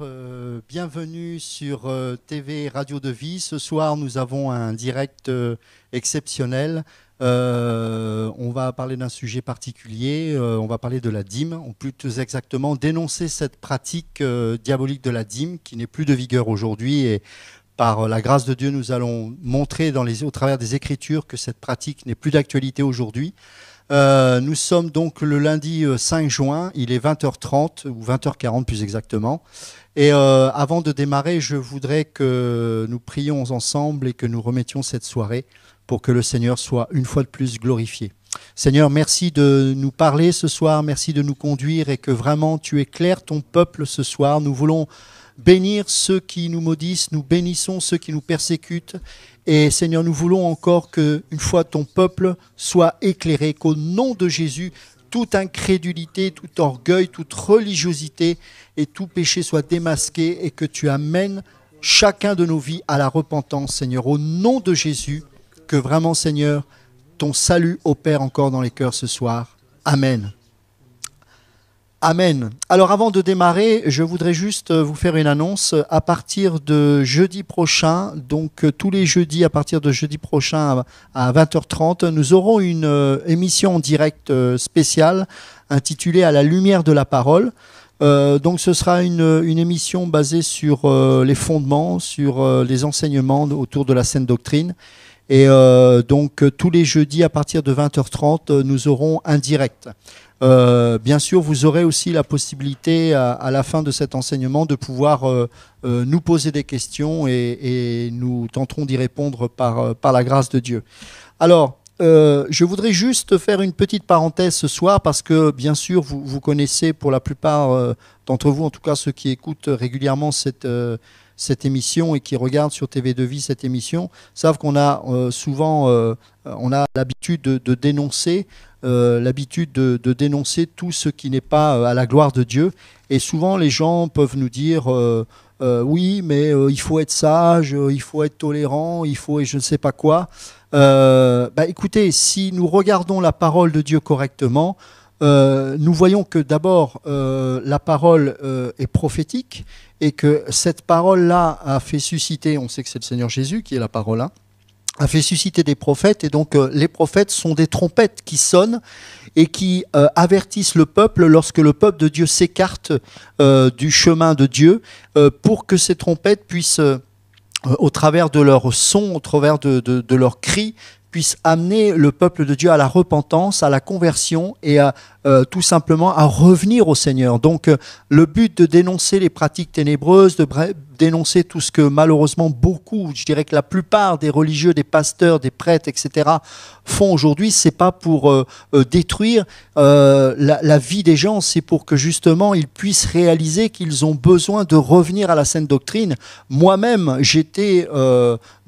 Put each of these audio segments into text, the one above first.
Euh, bienvenue sur euh, TV Radio de Vie. Ce soir, nous avons un direct euh, exceptionnel. on va parler d'un sujet particulier. on va parler de la dîme, ou plus exactement dénoncer cette pratique diabolique de la dîme qui n'est plus de vigueur aujourd'hui. Et par la grâce de Dieu, nous allons montrer dans les, au travers des Écritures que cette pratique n'est plus d'actualité aujourd'hui. Euh, nous sommes donc le lundi 5 euh, juin, il est 20h30 ou 20h40 plus exactement. Et euh, avant de démarrer, je voudrais que nous prions ensemble et que nous remettions cette soirée pour que le Seigneur soit une fois de plus glorifié. Seigneur, merci de nous parler ce soir, merci de nous conduire et que vraiment tu éclaires ton peuple ce soir. Nous voulons bénir ceux qui nous maudissent, nous bénissons ceux qui nous persécutent et Seigneur, nous voulons encore que, une fois ton peuple soit éclairé, qu'au nom de Jésus, toute incrédulité, tout orgueil, toute religiosité et tout péché soit démasqué et que tu amènes chacun de nos vies à la repentance, Seigneur, au nom de Jésus, que vraiment, Seigneur, ton salut opère encore dans les cœurs ce soir. Amen. Amen. Alors avant de démarrer, je voudrais juste euh, vous faire une annonce. À partir de jeudi prochain, donc euh, tous les jeudis à partir de jeudi prochain à 20h30, nous aurons une euh, émission en direct spéciale intitulée À la lumière de la parole. donc ce sera une, émission basée sur les fondements, sur les enseignements autour de la saine doctrine. Et donc tous les jeudis à partir de 20h30, nous aurons un direct. Euh, bien sûr, vous aurez aussi la possibilité à, la fin de cet enseignement de pouvoir euh, euh, nous poser des questions et, nous tenterons d'y répondre par, par la grâce de Dieu. Alors, je voudrais juste faire une petite parenthèse ce soir parce que, bien sûr, vous, connaissez pour la plupart d'entre vous, en tout cas ceux qui écoutent régulièrement cette, cette émission et qui regardent sur TV2 Vie cette émission, savent qu'on a souvent on a l'habitude de, dénoncer euh, l'habitude de, dénoncer tout ce qui n'est pas euh, à la gloire de Dieu. Et souvent, les gens peuvent nous dire euh, oui, mais il faut être sage, il faut être tolérant, il faut et je ne sais pas quoi. Bah, écoutez, si nous regardons la parole de Dieu correctement, nous voyons que d'abord la parole est prophétique et que cette parole-là a fait susciter, on sait que c'est le Seigneur Jésus qui est la parole, là hein, a fait susciter des prophètes et donc euh, les prophètes sont des trompettes qui sonnent et qui euh, avertissent le peuple lorsque le peuple de Dieu s'écarte euh, du chemin de Dieu pour que ces trompettes puissent au travers de leur son, au travers de, de, de leurs cris, puisse amener le peuple de Dieu à la repentance, à la conversion et à, euh, tout simplement à revenir au Seigneur. Donc euh, le but de dénoncer les pratiques ténébreuses, de dénoncer tout ce que malheureusement beaucoup, je dirais que la plupart des religieux, des pasteurs, des prêtres, etc. font aujourd'hui, c'est pas pour euh, détruire la, vie des gens, c'est pour que justement ils puissent réaliser qu'ils ont besoin de revenir à la sainte doctrine. Moi-même, j'étais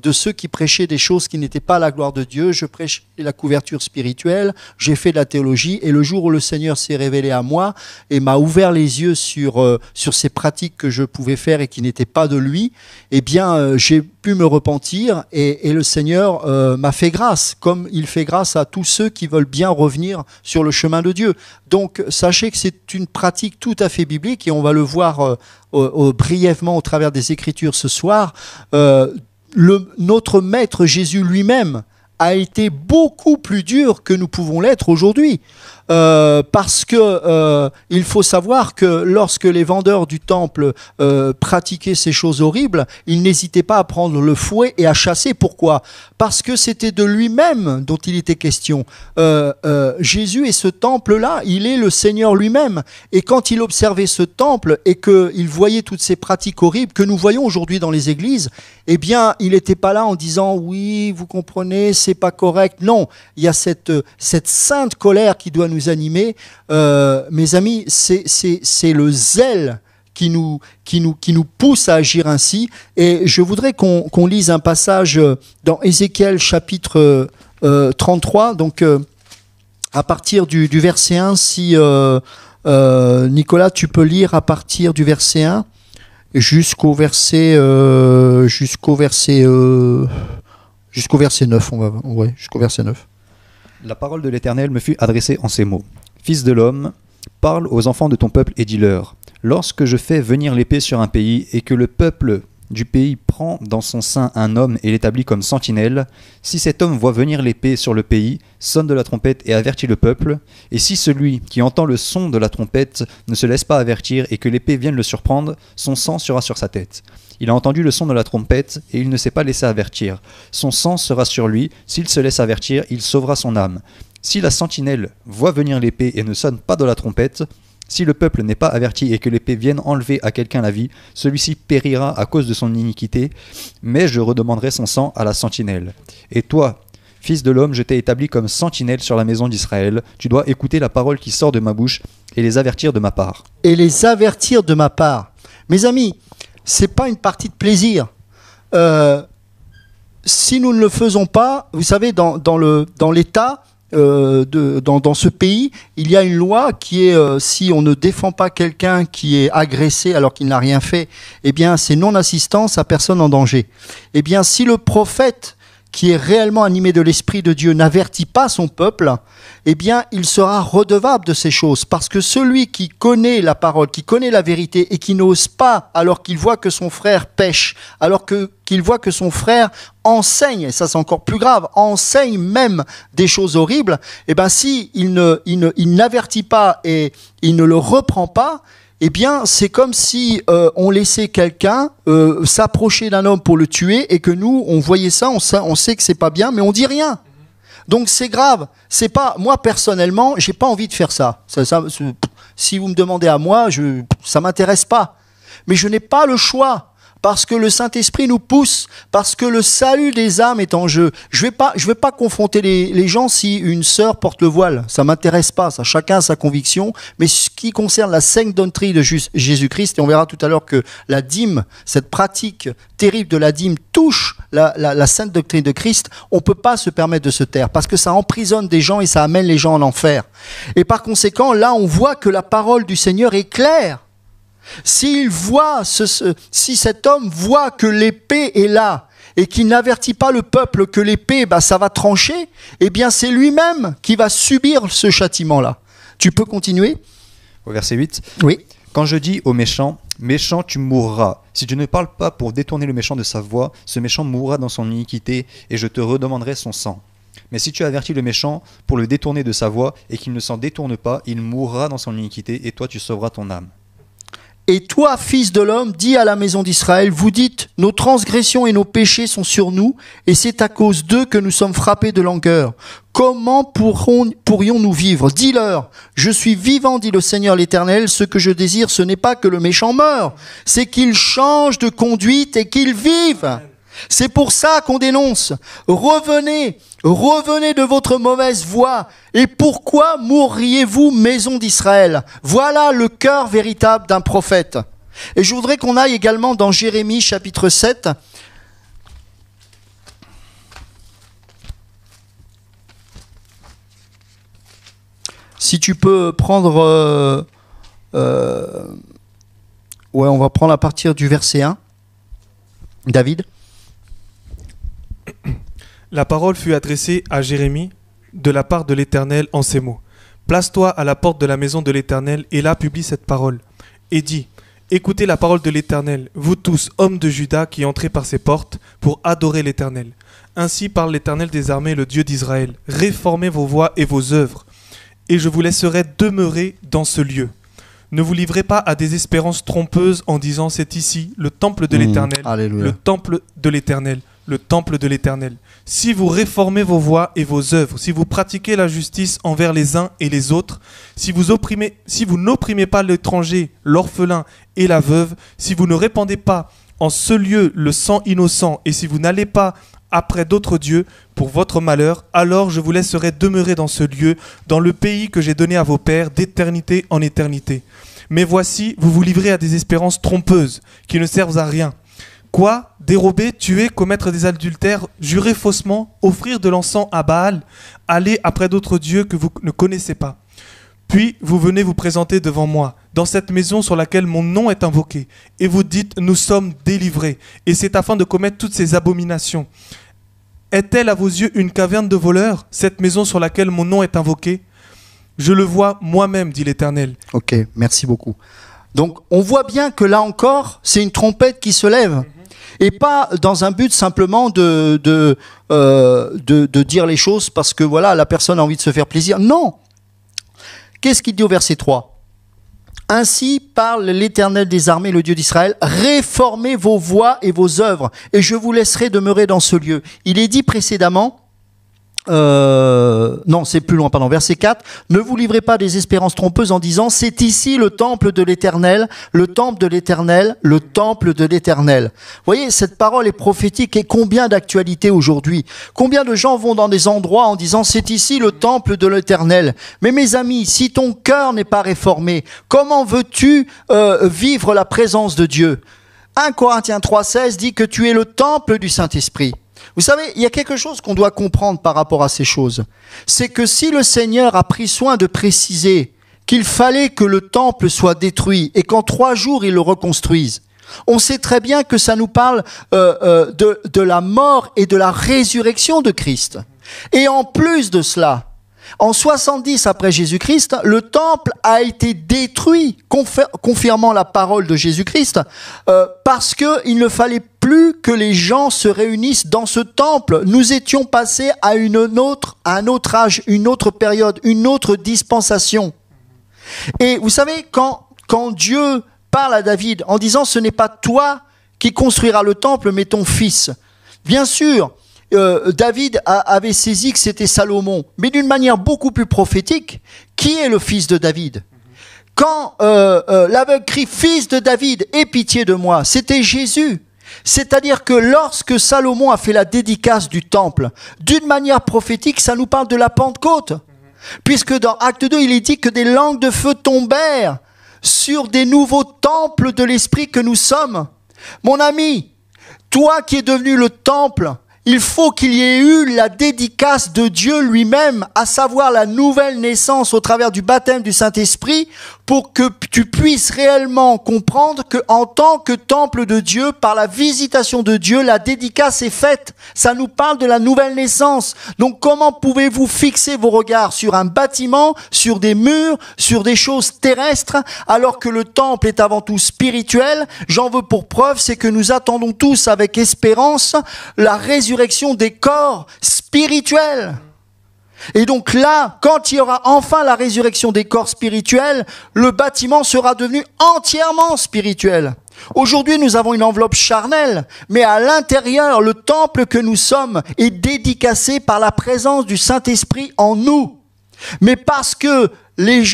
de ceux qui prêchaient des choses qui n'étaient pas la gloire de Dieu. Je prêchais la couverture spirituelle, j'ai fait de la théologie, et le jour où le Seigneur s'est révélé à moi et m'a ouvert les yeux sur, euh, sur ces pratiques que je pouvais faire et qui n'étaient pas de lui, eh bien, euh, j'ai pu me repentir et, le Seigneur euh, m'a fait grâce, comme il fait grâce à tous ceux qui veulent bien revenir sur le chemin de Dieu. Donc, sachez que c'est une pratique tout à fait biblique et on va le voir brièvement au travers des Écritures ce soir le, notre Maître Jésus lui-même a été beaucoup plus dur que nous pouvons l'être aujourd'hui. Euh, parce que euh, il faut savoir que lorsque les vendeurs du temple euh, pratiquaient ces choses horribles, ils n'hésitaient pas à prendre le fouet et à chasser. Pourquoi Parce que c'était de lui-même dont il était question. Jésus et ce temple-là, il est le Seigneur lui-même. Et quand il observait ce temple et qu'il voyait toutes ces pratiques horribles que nous voyons aujourd'hui dans les églises, eh bien, il n'était pas là en disant oui, vous comprenez, c'est pas correct. Non, il y a cette, cette sainte colère qui doit nous animer. Euh, mes amis, c'est le zèle qui nous, qui, nous, qui nous pousse à agir ainsi. Et je voudrais qu'on lise un passage dans Ézéchiel chapitre 33, euh, donc euh, à partir du, verset 1, si Nicolas, tu peux lire à partir du verset 1 jusqu'au verset jusqu'au verset jusqu'au verset 9 on va ouais, jusqu'au verset 9 la parole de l'Éternel me fut adressée en ces mots. Fils de l'homme, parle aux enfants de ton peuple et dis-leur, lorsque je fais venir l'épée sur un pays et que le peuple du pays prend dans son sein un homme et l'établit comme sentinelle, si cet homme voit venir l'épée sur le pays, sonne de la trompette et avertit le peuple, et si celui qui entend le son de la trompette ne se laisse pas avertir et que l'épée vienne le surprendre, son sang sera sur sa tête. Il a entendu le son de la trompette et il ne s'est pas laissé avertir. Son sang sera sur lui, s'il se laisse avertir, il sauvera son âme. Si la sentinelle voit venir l'épée et ne sonne pas de la trompette, si le peuple n'est pas averti et que l'épée vienne enlever à quelqu'un la vie, celui-ci périra à cause de son iniquité, mais je redemanderai son sang à la sentinelle. Et toi, Fils de l'homme, je t'ai établi comme sentinelle sur la maison d'Israël. Tu dois écouter la parole qui sort de ma bouche et les avertir de ma part. Et les avertir de ma part. Mes amis, c'est pas une partie de plaisir. Euh, si nous ne le faisons pas, vous savez, dans, dans l'état, euh, de, dans, ce pays, il y a une loi qui est euh, si on ne défend pas quelqu'un qui est agressé alors qu'il n'a rien fait, eh bien c'est non-assistance à personne en danger. Eh bien si le prophète qui est réellement animé de l'Esprit de Dieu n'avertit pas son peuple, eh bien, il sera redevable de ces choses. Parce que celui qui connaît la parole, qui connaît la vérité et qui n'ose pas, alors qu'il voit que son frère pêche, alors que, qu'il voit que son frère enseigne, et ça c'est encore plus grave, enseigne même des choses horribles, eh bien, si il ne, il n'avertit pas et il ne le reprend pas, eh bien, c'est comme si euh, on laissait quelqu'un euh, s'approcher d'un homme pour le tuer et que nous, on voyait ça, on, on sait que c'est pas bien, mais on dit rien. Donc c'est grave. C'est pas moi personnellement, j'ai pas envie de faire ça. si vous me demandez à moi, je, ça m'intéresse pas. Mais je n'ai pas le choix parce que le Saint-Esprit nous pousse, parce que le salut des âmes est en jeu. Je vais pas, je vais pas confronter les, gens si une sœur porte le voile. Ça m'intéresse pas. Ça, chacun a sa conviction. Mais ce qui concerne la sainte doctrine de Jésus-Christ, et on verra tout à l'heure que la dîme, cette pratique terrible de la dîme touche la, sainte doctrine de Christ, on ne peut pas se permettre de se taire parce que ça emprisonne des gens et ça amène les gens en enfer. Et par conséquent, là, on voit que la parole du Seigneur est claire s'il voit, ce, si cet homme voit que l'épée est là et qu'il n'avertit pas le peuple que l'épée, bah, ça va trancher, eh bien c'est lui-même qui va subir ce châtiment-là. Tu peux continuer Au verset 8. Oui. Quand je dis au méchant, méchant tu mourras, si tu ne parles pas pour détourner le méchant de sa voix, ce méchant mourra dans son iniquité, et je te redemanderai son sang. Mais si tu avertis le méchant pour le détourner de sa voix, et qu'il ne s'en détourne pas, il mourra dans son iniquité, et toi tu sauveras ton âme. Et toi, fils de l'homme, dis à la maison d'Israël, vous dites, nos transgressions et nos péchés sont sur nous, et c'est à cause d'eux que nous sommes frappés de langueur. Comment pourrions-nous vivre Dis-leur, je suis vivant, dit le Seigneur l'Éternel, ce que je désire, ce n'est pas que le méchant meure, c'est qu'il change de conduite et qu'il vive. C'est pour ça qu'on dénonce. Revenez, revenez de votre mauvaise voie. Et pourquoi mourriez-vous, maison d'Israël Voilà le cœur véritable d'un prophète. Et je voudrais qu'on aille également dans Jérémie chapitre 7. Si tu peux prendre... Euh, euh, ouais, on va prendre à partir du verset 1. David. La parole fut adressée à Jérémie de la part de l'Éternel en ces mots. Place-toi à la porte de la maison de l'Éternel et là publie cette parole. Et dis, écoutez la parole de l'Éternel, vous tous, hommes de Juda, qui entrez par ces portes, pour adorer l'Éternel. Ainsi parle l'Éternel des armées, le Dieu d'Israël. Réformez vos voies et vos œuvres, et je vous laisserai demeurer dans ce lieu. Ne vous livrez pas à des espérances trompeuses en disant c'est ici le temple de mmh. l'Éternel, le temple de l'Éternel le temple de l'Éternel. Si vous réformez vos voies et vos œuvres, si vous pratiquez la justice envers les uns et les autres, si vous opprimez, si vous n'opprimez pas l'étranger, l'orphelin et la veuve, si vous ne répandez pas en ce lieu le sang innocent, et si vous n'allez pas après d'autres dieux pour votre malheur, alors je vous laisserai demeurer dans ce lieu, dans le pays que j'ai donné à vos pères d'éternité en éternité. Mais voici, vous vous livrez à des espérances trompeuses qui ne servent à rien. Quoi Dérober, tuer, commettre des adultères, jurer faussement, offrir de l'encens à Baal, aller après d'autres dieux que vous ne connaissez pas. Puis vous venez vous présenter devant moi, dans cette maison sur laquelle mon nom est invoqué, et vous dites, nous sommes délivrés, et c'est afin de commettre toutes ces abominations. Est-elle à vos yeux une caverne de voleurs, cette maison sur laquelle mon nom est invoqué Je le vois moi-même, dit l'Éternel. Ok, merci beaucoup. Donc on voit bien que là encore, c'est une trompette qui se lève. Mhm et pas dans un but simplement euh, de, de, dire les choses parce que voilà, la personne a envie de se faire plaisir. Non. Qu'est-ce qu'il dit au verset 3 ainsi parle l'Éternel des armées, le Dieu d'Israël, réformez vos voies et vos œuvres, et je vous laisserai demeurer dans ce lieu. Il est dit précédemment, euh, non, c'est plus loin, pardon, verset 4, ne vous livrez pas des espérances trompeuses en disant, c'est ici le temple de l'éternel, le temple de l'éternel, le temple de l'éternel. voyez, cette parole est prophétique et combien d'actualité aujourd'hui Combien de gens vont dans des endroits en disant, c'est ici le temple de l'éternel Mais mes amis, si ton cœur n'est pas réformé, comment veux-tu euh, vivre la présence de Dieu 1 Corinthiens 3,16 dit que tu es le temple du Saint-Esprit. Vous savez, il y a quelque chose qu'on doit comprendre par rapport à ces choses. C'est que si le Seigneur a pris soin de préciser qu'il fallait que le temple soit détruit et qu'en trois jours il le reconstruise, on sait très bien que ça nous parle euh, euh, de la mort et de la résurrection de Christ. Et en plus de cela, en 70 après Jésus-Christ, le temple a été détruit, confirmant la parole de Jésus-Christ, euh, parce qu'il ne fallait plus que les gens se réunissent dans ce temple. Nous étions passés à, une autre, à un autre âge, une autre période, une autre dispensation. Et vous savez, quand, quand Dieu parle à David en disant, ce n'est pas toi qui construiras le temple, mais ton fils, bien sûr, euh, David avait saisi que c'était Salomon, mais d'une manière beaucoup plus prophétique, qui est le fils de David Quand euh, euh, l'aveugle crie ⁇ Fils de David, aie pitié de moi ⁇ c'était Jésus. C'est-à-dire que lorsque Salomon a fait la dédicace du temple, d'une manière prophétique, ça nous parle de la Pentecôte. Puisque dans Acte 2, il est dit que des langues de feu tombèrent sur des nouveaux temples de l'Esprit que nous sommes. Mon ami, toi qui es devenu le temple, il faut qu'il y ait eu la dédicace de Dieu lui-même, à savoir la nouvelle naissance au travers du baptême du Saint-Esprit, pour que tu puisses réellement comprendre que en tant que temple de Dieu, par la visitation de Dieu, la dédicace est faite. Ça nous parle de la nouvelle naissance. Donc comment pouvez-vous fixer vos regards sur un bâtiment, sur des murs, sur des choses terrestres, alors que le temple est avant tout spirituel J'en veux pour preuve, c'est que nous attendons tous avec espérance la résurrection des corps spirituels. Et donc là, quand il y aura enfin la résurrection des corps spirituels, le bâtiment sera devenu entièrement spirituel. Aujourd'hui, nous avons une enveloppe charnelle, mais à l'intérieur, le temple que nous sommes est dédicacé par la présence du Saint-Esprit en nous. Mais parce que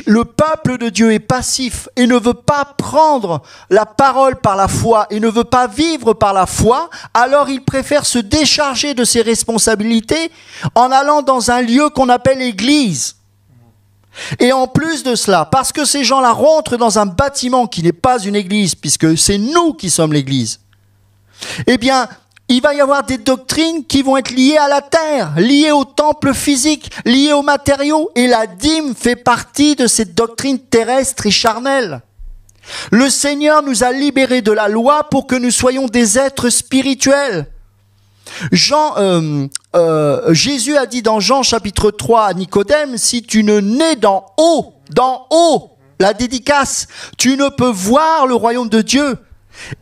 le peuple de Dieu est passif et ne veut pas prendre la parole par la foi et ne veut pas vivre par la foi, alors il préfère se décharger de ses responsabilités en allant dans un lieu qu'on appelle église. Et en plus de cela, parce que ces gens-là rentrent dans un bâtiment qui n'est pas une église, puisque c'est nous qui sommes l'église, eh bien, il va y avoir des doctrines qui vont être liées à la terre, liées au temple physique, liées aux matériaux, et la dîme fait partie de cette doctrine terrestre et charnelle. Le Seigneur nous a libérés de la loi pour que nous soyons des êtres spirituels. Jean, euh, euh, Jésus a dit dans Jean chapitre 3 à Nicodème, si tu ne nais dans haut, dans haut, la dédicace, tu ne peux voir le royaume de Dieu.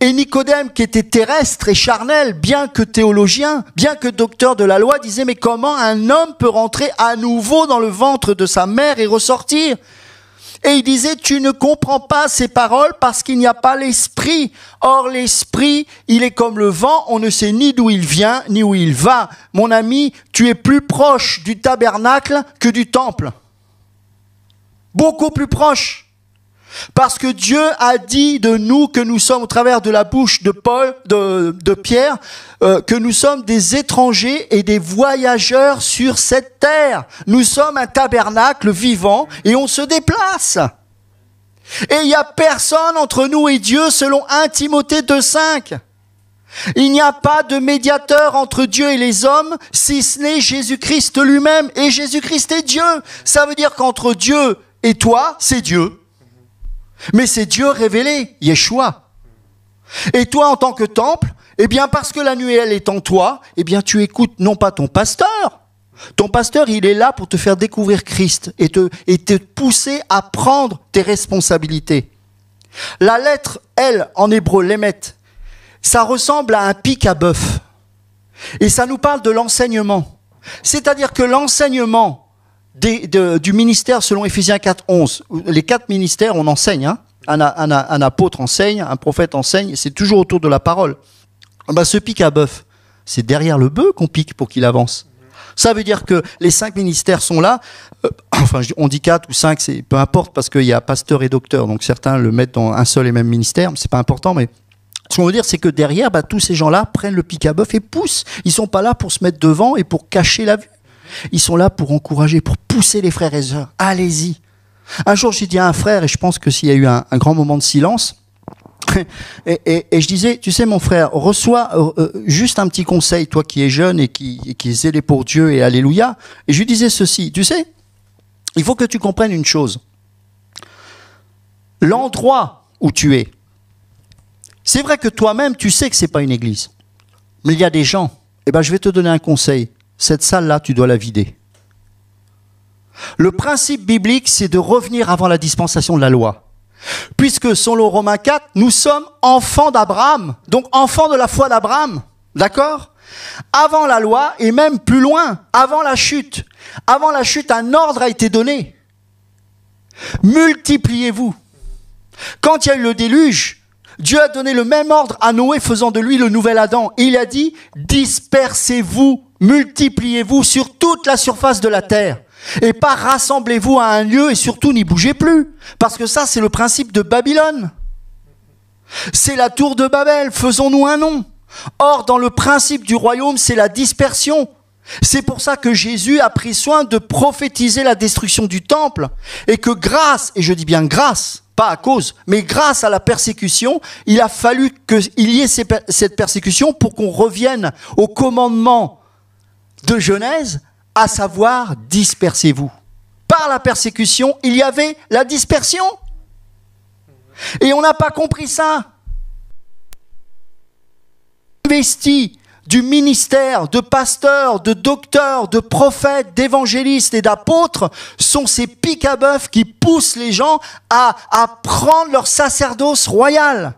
Et Nicodème, qui était terrestre et charnel, bien que théologien, bien que docteur de la loi, disait, mais comment un homme peut rentrer à nouveau dans le ventre de sa mère et ressortir Et il disait, tu ne comprends pas ces paroles parce qu'il n'y a pas l'esprit. Or, l'esprit, il est comme le vent, on ne sait ni d'où il vient, ni où il va. Mon ami, tu es plus proche du tabernacle que du temple. Beaucoup plus proche. Parce que Dieu a dit de nous que nous sommes, au travers de la bouche de Paul, de, Pierre, euh, que nous sommes des étrangers et des voyageurs sur cette terre. Nous sommes un tabernacle vivant et on se déplace. Et il n'y a personne entre nous et Dieu selon 1 Timothée 2.5. Il n'y a pas de médiateur entre Dieu et les hommes, si ce n'est Jésus-Christ lui-même. Et Jésus-Christ est Dieu. Ça veut dire qu'entre Dieu et toi, c'est Dieu. Mais c'est Dieu révélé, Yeshua. Et toi, en tant que temple, eh bien, parce que l'annuel est en toi, eh bien, tu écoutes non pas ton pasteur. Ton pasteur, il est là pour te faire découvrir Christ et te, et te pousser à prendre tes responsabilités. La lettre, L en hébreu, l'émet, ça ressemble à un pic à bœuf. Et ça nous parle de l'enseignement. C'est-à-dire que l'enseignement, du ministère selon Ephésiens 4, 11. Les quatre ministères, on enseigne. Hein. un, apôtre enseigne, un prophète enseigne, c'est toujours autour de la parole. Ben, ce pic à bœuf, c'est derrière le bœuf qu'on pique pour qu'il avance. Ça veut dire que les cinq ministères sont là. Euh, enfin, on dit quatre ou cinq, c'est peu importe parce qu'il y a pasteur et docteur. Donc certains le mettent dans un seul et même ministère. C'est pas important, mais ce qu'on veut dire, c'est que derrière, bah, tous ces gens-là prennent le pic à bœuf et poussent. Ils sont pas là pour se mettre devant et pour cacher la vue. Ils sont là pour encourager, pour pousser les frères et sœurs. Allez-y. Un jour, j'ai dit à un frère, et je pense que s'il y a eu un, grand moment de silence, et, je disais, tu sais, mon frère, reçois euh, euh, juste un petit conseil, toi qui es jeune et qui, es qui pour Dieu et Alléluia. Et je lui disais ceci, tu sais, il faut que tu comprennes une chose. L'endroit où tu es, c'est vrai que toi-même, tu sais que ce n'est pas une église. Mais il y a des gens. Eh bien je vais te donner un conseil cette salle-là, tu dois la vider. Le principe biblique, c'est de revenir avant la dispensation de la loi. Puisque, selon Romains 4, nous sommes enfants d'Abraham, donc enfants de la foi d'Abraham. D'accord Avant la loi, et même plus loin, avant la chute. Avant la chute, un ordre a été donné. Multipliez-vous. Quand il y a eu le déluge, Dieu a donné le même ordre à Noé faisant de lui le nouvel Adam. il a dit, dispersez-vous multipliez-vous sur toute la surface de la terre. Et pas rassemblez-vous à un lieu et surtout n'y bougez plus. Parce que ça, c'est le principe de Babylone. C'est la tour de Babel, faisons-nous un nom. Or, dans le principe du royaume, c'est la dispersion. C'est pour ça que Jésus a pris soin de prophétiser la destruction du temple et que grâce, et je dis bien grâce, pas à cause, mais grâce à la persécution, il a fallu qu'il y ait cette persécution pour qu'on revienne au commandement de Genèse, à savoir dispersez-vous. Par la persécution, il y avait la dispersion. Et on n'a pas compris ça. investis du ministère de pasteurs, de docteurs, de prophètes, d'évangélistes et d'apôtres sont ces pics à bœufs qui poussent les gens à, à prendre leur sacerdoce royal.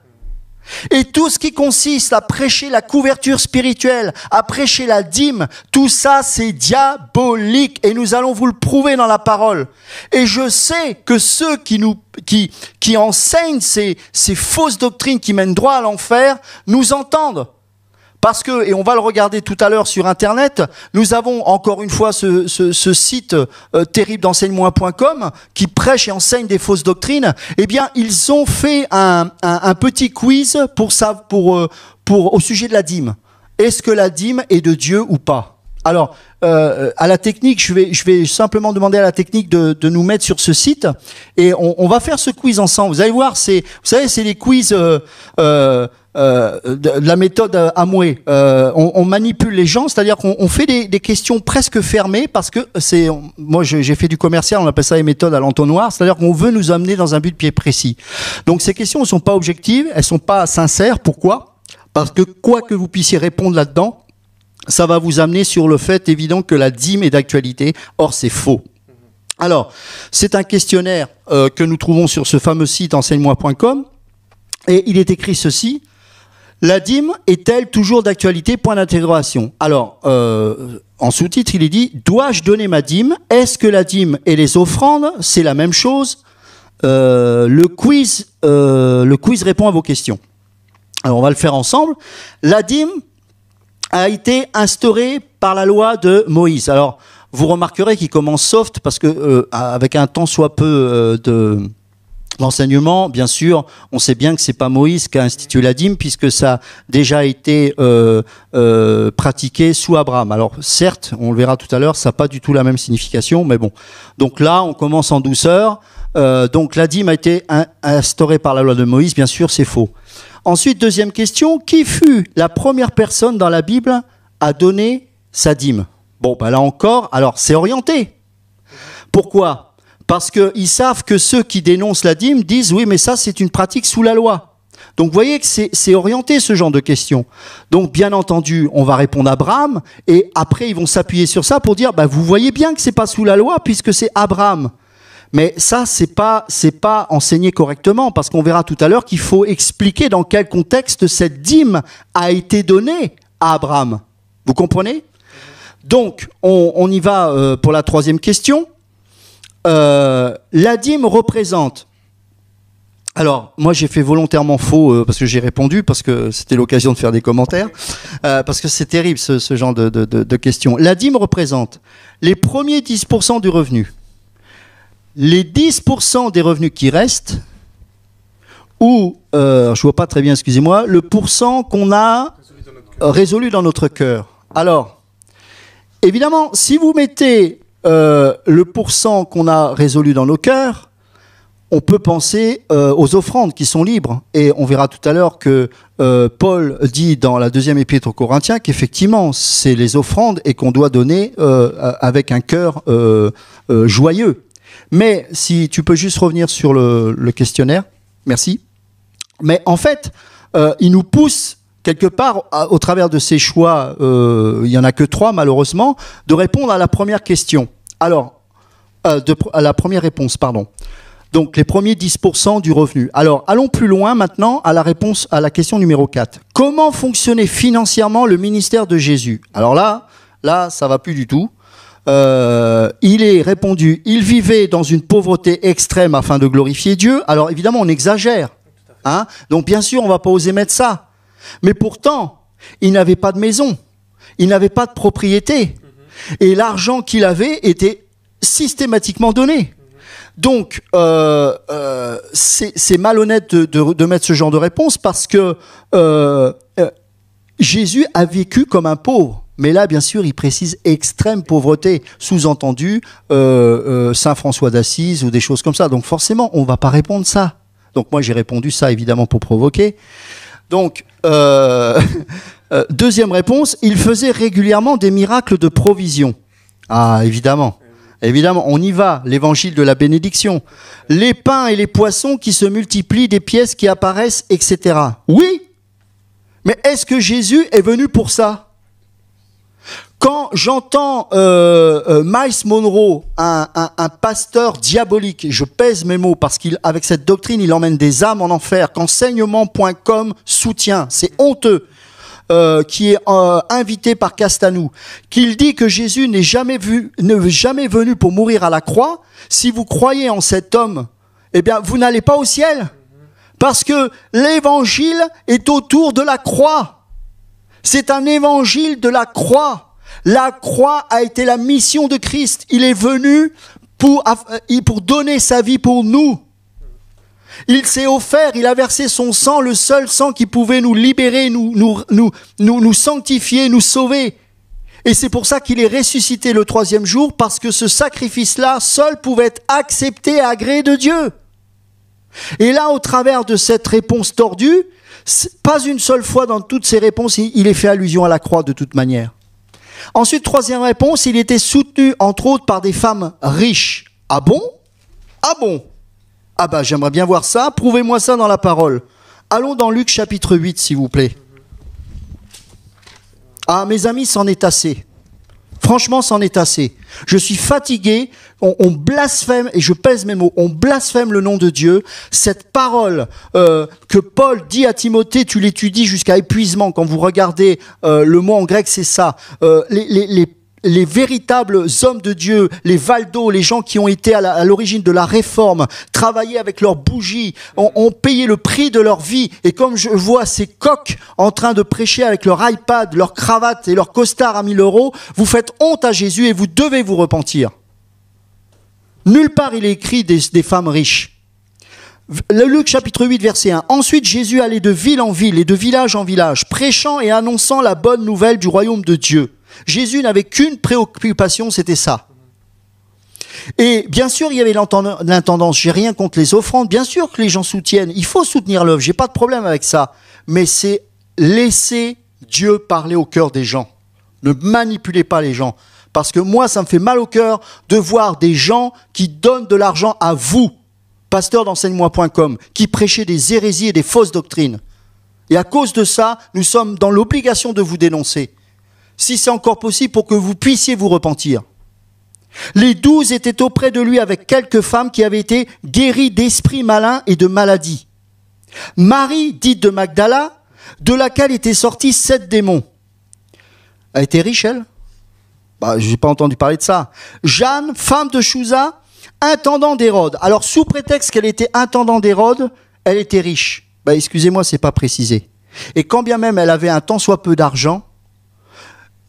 Et tout ce qui consiste à prêcher la couverture spirituelle, à prêcher la dîme, tout ça c'est diabolique et nous allons vous le prouver dans la parole. Et je sais que ceux qui nous qui enseignent ces ces fausses doctrines qui mènent droit à l'enfer nous entendent. Parce que, et on va le regarder tout à l'heure sur Internet, nous avons encore une fois ce, site euh, terrible d'enseignement.com qui prêche et enseigne des fausses doctrines. Eh bien, ils ont fait un, petit quiz pour, ça, euh, pour, au sujet de la dîme. Est-ce que la dîme est de Dieu ou pas alors, euh, à la technique, je vais, simplement demander à la technique de, nous mettre sur ce site et on, va faire ce quiz ensemble. Vous allez voir, c'est, vous savez, c'est les quiz. Euh, de, la méthode euh, Amway. Euh, on, manipule les gens, c'est-à-dire qu'on fait des, questions presque fermées parce que c'est, moi j'ai fait du commercial, on appelle ça les méthodes à l'entonnoir, c'est-à-dire qu'on veut nous amener dans un but de pied précis. Donc ces questions ne sont pas objectives, elles sont pas sincères. Pourquoi Parce que quoi que vous puissiez répondre là-dedans, ça va vous amener sur le fait évident que la dîme est d'actualité. Or, c'est faux. Alors, c'est un questionnaire que nous trouvons sur ce fameux site enseigne-moi.com et il est écrit ceci la dîme est-elle toujours d'actualité Point d'intégration. Alors, euh, en sous-titre, il est dit Dois-je donner ma dîme Est-ce que la dîme et les offrandes, c'est la même chose euh, le, quiz, euh, le quiz répond à vos questions. Alors, on va le faire ensemble. La dîme a été instaurée par la loi de Moïse. Alors, vous remarquerez qu'il commence soft parce que, avec un temps soit peu de L'enseignement, bien sûr, on sait bien que c'est pas Moïse qui a institué la dîme, puisque ça a déjà été euh, euh, pratiqué sous Abraham. Alors certes, on le verra tout à l'heure, ça n'a pas du tout la même signification, mais bon. Donc là, on commence en douceur. Euh, donc la dîme a été instaurée par la loi de Moïse, bien sûr, c'est faux. Ensuite, deuxième question, qui fut la première personne dans la Bible à donner sa dîme Bon, ben là encore, alors c'est orienté. Pourquoi parce qu'ils savent que ceux qui dénoncent la dîme disent oui, mais ça c'est une pratique sous la loi. Donc vous voyez que c'est orienté ce genre de questions. Donc bien entendu, on va répondre à Abraham, et après ils vont s'appuyer sur ça pour dire, bah, vous voyez bien que c'est pas sous la loi puisque c'est Abraham. Mais ça, c'est pas, c'est pas enseigné correctement, parce qu'on verra tout à l'heure qu'il faut expliquer dans quel contexte cette dîme a été donnée à Abraham. Vous comprenez Donc, on, on, y va euh, pour la troisième question. Euh, la dîme représente. Alors, moi j'ai fait volontairement faux euh, parce que j'ai répondu, parce que c'était l'occasion de faire des commentaires, euh, parce que c'est terrible ce, genre de, questions. La dîme représente les premiers 10% du revenu, les 10% des revenus qui restent, ou, je je vois pas très bien, excusez-moi, le pourcent qu'on a résolu dans notre cœur. Alors, évidemment, si vous mettez euh, le pourcent qu'on a résolu dans nos cœurs, on peut penser euh, aux offrandes qui sont libres. Et on verra tout à l'heure que euh, Paul dit dans la deuxième épître aux Corinthiens qu'effectivement, c'est les offrandes et qu'on doit donner avec un cœur joyeux. Mais si tu peux juste revenir sur le, questionnaire, merci. Mais en fait, il nous pousse quelque part, au travers de ces choix, il n'y en a que trois malheureusement, de répondre à la première question. Alors, euh, à la première réponse, pardon. Donc les premiers 10% du revenu. Alors allons plus loin maintenant à la réponse à la question numéro 4. Comment fonctionnait financièrement le ministère de Jésus Alors là, là, ça va plus du tout. Euh, il est répondu, il vivait dans une pauvreté extrême afin de glorifier Dieu. Alors évidemment, on exagère. Hein. Donc bien sûr, on va pas oser mettre ça. Mais pourtant, il n'avait pas de maison, il n'avait pas de propriété, et l'argent qu'il avait était systématiquement donné. Donc, euh, euh, c'est malhonnête de, mettre ce genre de réponse parce que euh, Jésus a vécu comme un pauvre. Mais là, bien sûr, il précise extrême pauvreté, sous-entendu Saint François d'Assise ou des choses comme ça. Donc forcément, on ne va pas répondre ça. Donc moi, j'ai répondu ça, évidemment, pour provoquer. Donc, euh, euh, deuxième réponse, il faisait régulièrement des miracles de provision. Ah, évidemment. Évidemment, on y va, l'évangile de la bénédiction. Les pains et les poissons qui se multiplient, des pièces qui apparaissent, etc. Oui, mais est-ce que Jésus est venu pour ça quand j'entends euh, euh Miles Monroe, un, pasteur diabolique, et je pèse mes mots parce qu'il, avec cette doctrine, il emmène des âmes en enfer. Qu'enseignement.com soutient, c'est honteux. Euh, qui est euh, invité par Castanou, qu'il dit que Jésus n'est jamais vu, n'est jamais venu pour mourir à la croix. Si vous croyez en cet homme, eh bien, vous n'allez pas au ciel, parce que l'évangile est autour de la croix. C'est un évangile de la croix. La croix a été la mission de Christ. Il est venu pour, euh, pour donner sa vie pour nous. Il s'est offert, il a versé son sang, le seul sang qui pouvait nous libérer, nous, nous, nous, nous sanctifier, nous sauver. Et c'est pour ça qu'il est ressuscité le troisième jour, parce que ce sacrifice-là seul pouvait être accepté à gré de Dieu. Et là, au travers de cette réponse tordue, pas une seule fois dans toutes ces réponses, il est fait allusion à la croix de toute manière. Ensuite, troisième réponse, il était soutenu entre autres par des femmes riches. Ah bon Ah bon Ah bah j'aimerais bien voir ça, prouvez-moi ça dans la parole. Allons dans Luc chapitre 8 s'il vous plaît. Ah mes amis, c'en est assez. Franchement, c'en est assez. Je suis fatigué, on, blasphème, et je pèse mes mots, on blasphème le nom de Dieu. Cette parole euh, que Paul dit à Timothée, tu l'étudies jusqu'à épuisement, quand vous regardez euh, le mot en grec, c'est ça. Euh, les, les, les véritables hommes de Dieu, les Valdo, les gens qui ont été à l'origine de la réforme, travaillaient avec leurs bougies, ont, payé le prix de leur vie. Et comme je vois ces coqs en train de prêcher avec leur iPad, leur cravate et leur costard à 1000 euros, vous faites honte à Jésus et vous devez vous repentir. Nulle part il est écrit des, des femmes riches. Luc chapitre 8 verset 1. Ensuite Jésus allait de ville en ville et de village en village, prêchant et annonçant la bonne nouvelle du royaume de Dieu. Jésus n'avait qu'une préoccupation, c'était ça. Et bien sûr, il y avait l'intendance. J'ai rien contre les offrandes. Bien sûr que les gens soutiennent. Il faut soutenir l'œuvre. J'ai pas de problème avec ça. Mais c'est laisser Dieu parler au cœur des gens. Ne manipulez pas les gens. Parce que moi, ça me fait mal au cœur de voir des gens qui donnent de l'argent à vous, pasteur d'enseignement.com, qui prêchaient des hérésies et des fausses doctrines. Et à cause de ça, nous sommes dans l'obligation de vous dénoncer si c'est encore possible, pour que vous puissiez vous repentir. Les douze étaient auprès de lui avec quelques femmes qui avaient été guéries d'esprits malins et de maladies. Marie, dite de Magdala, de laquelle étaient sortis sept démons. Elle était riche, elle bah, J'ai pas entendu parler de ça. Jeanne, femme de Chouza, intendant d'Hérode. Alors, sous prétexte qu'elle était intendant d'Hérode, elle était riche. Bah, excusez-moi, c'est pas précisé. Et quand bien même elle avait un tant soit peu d'argent,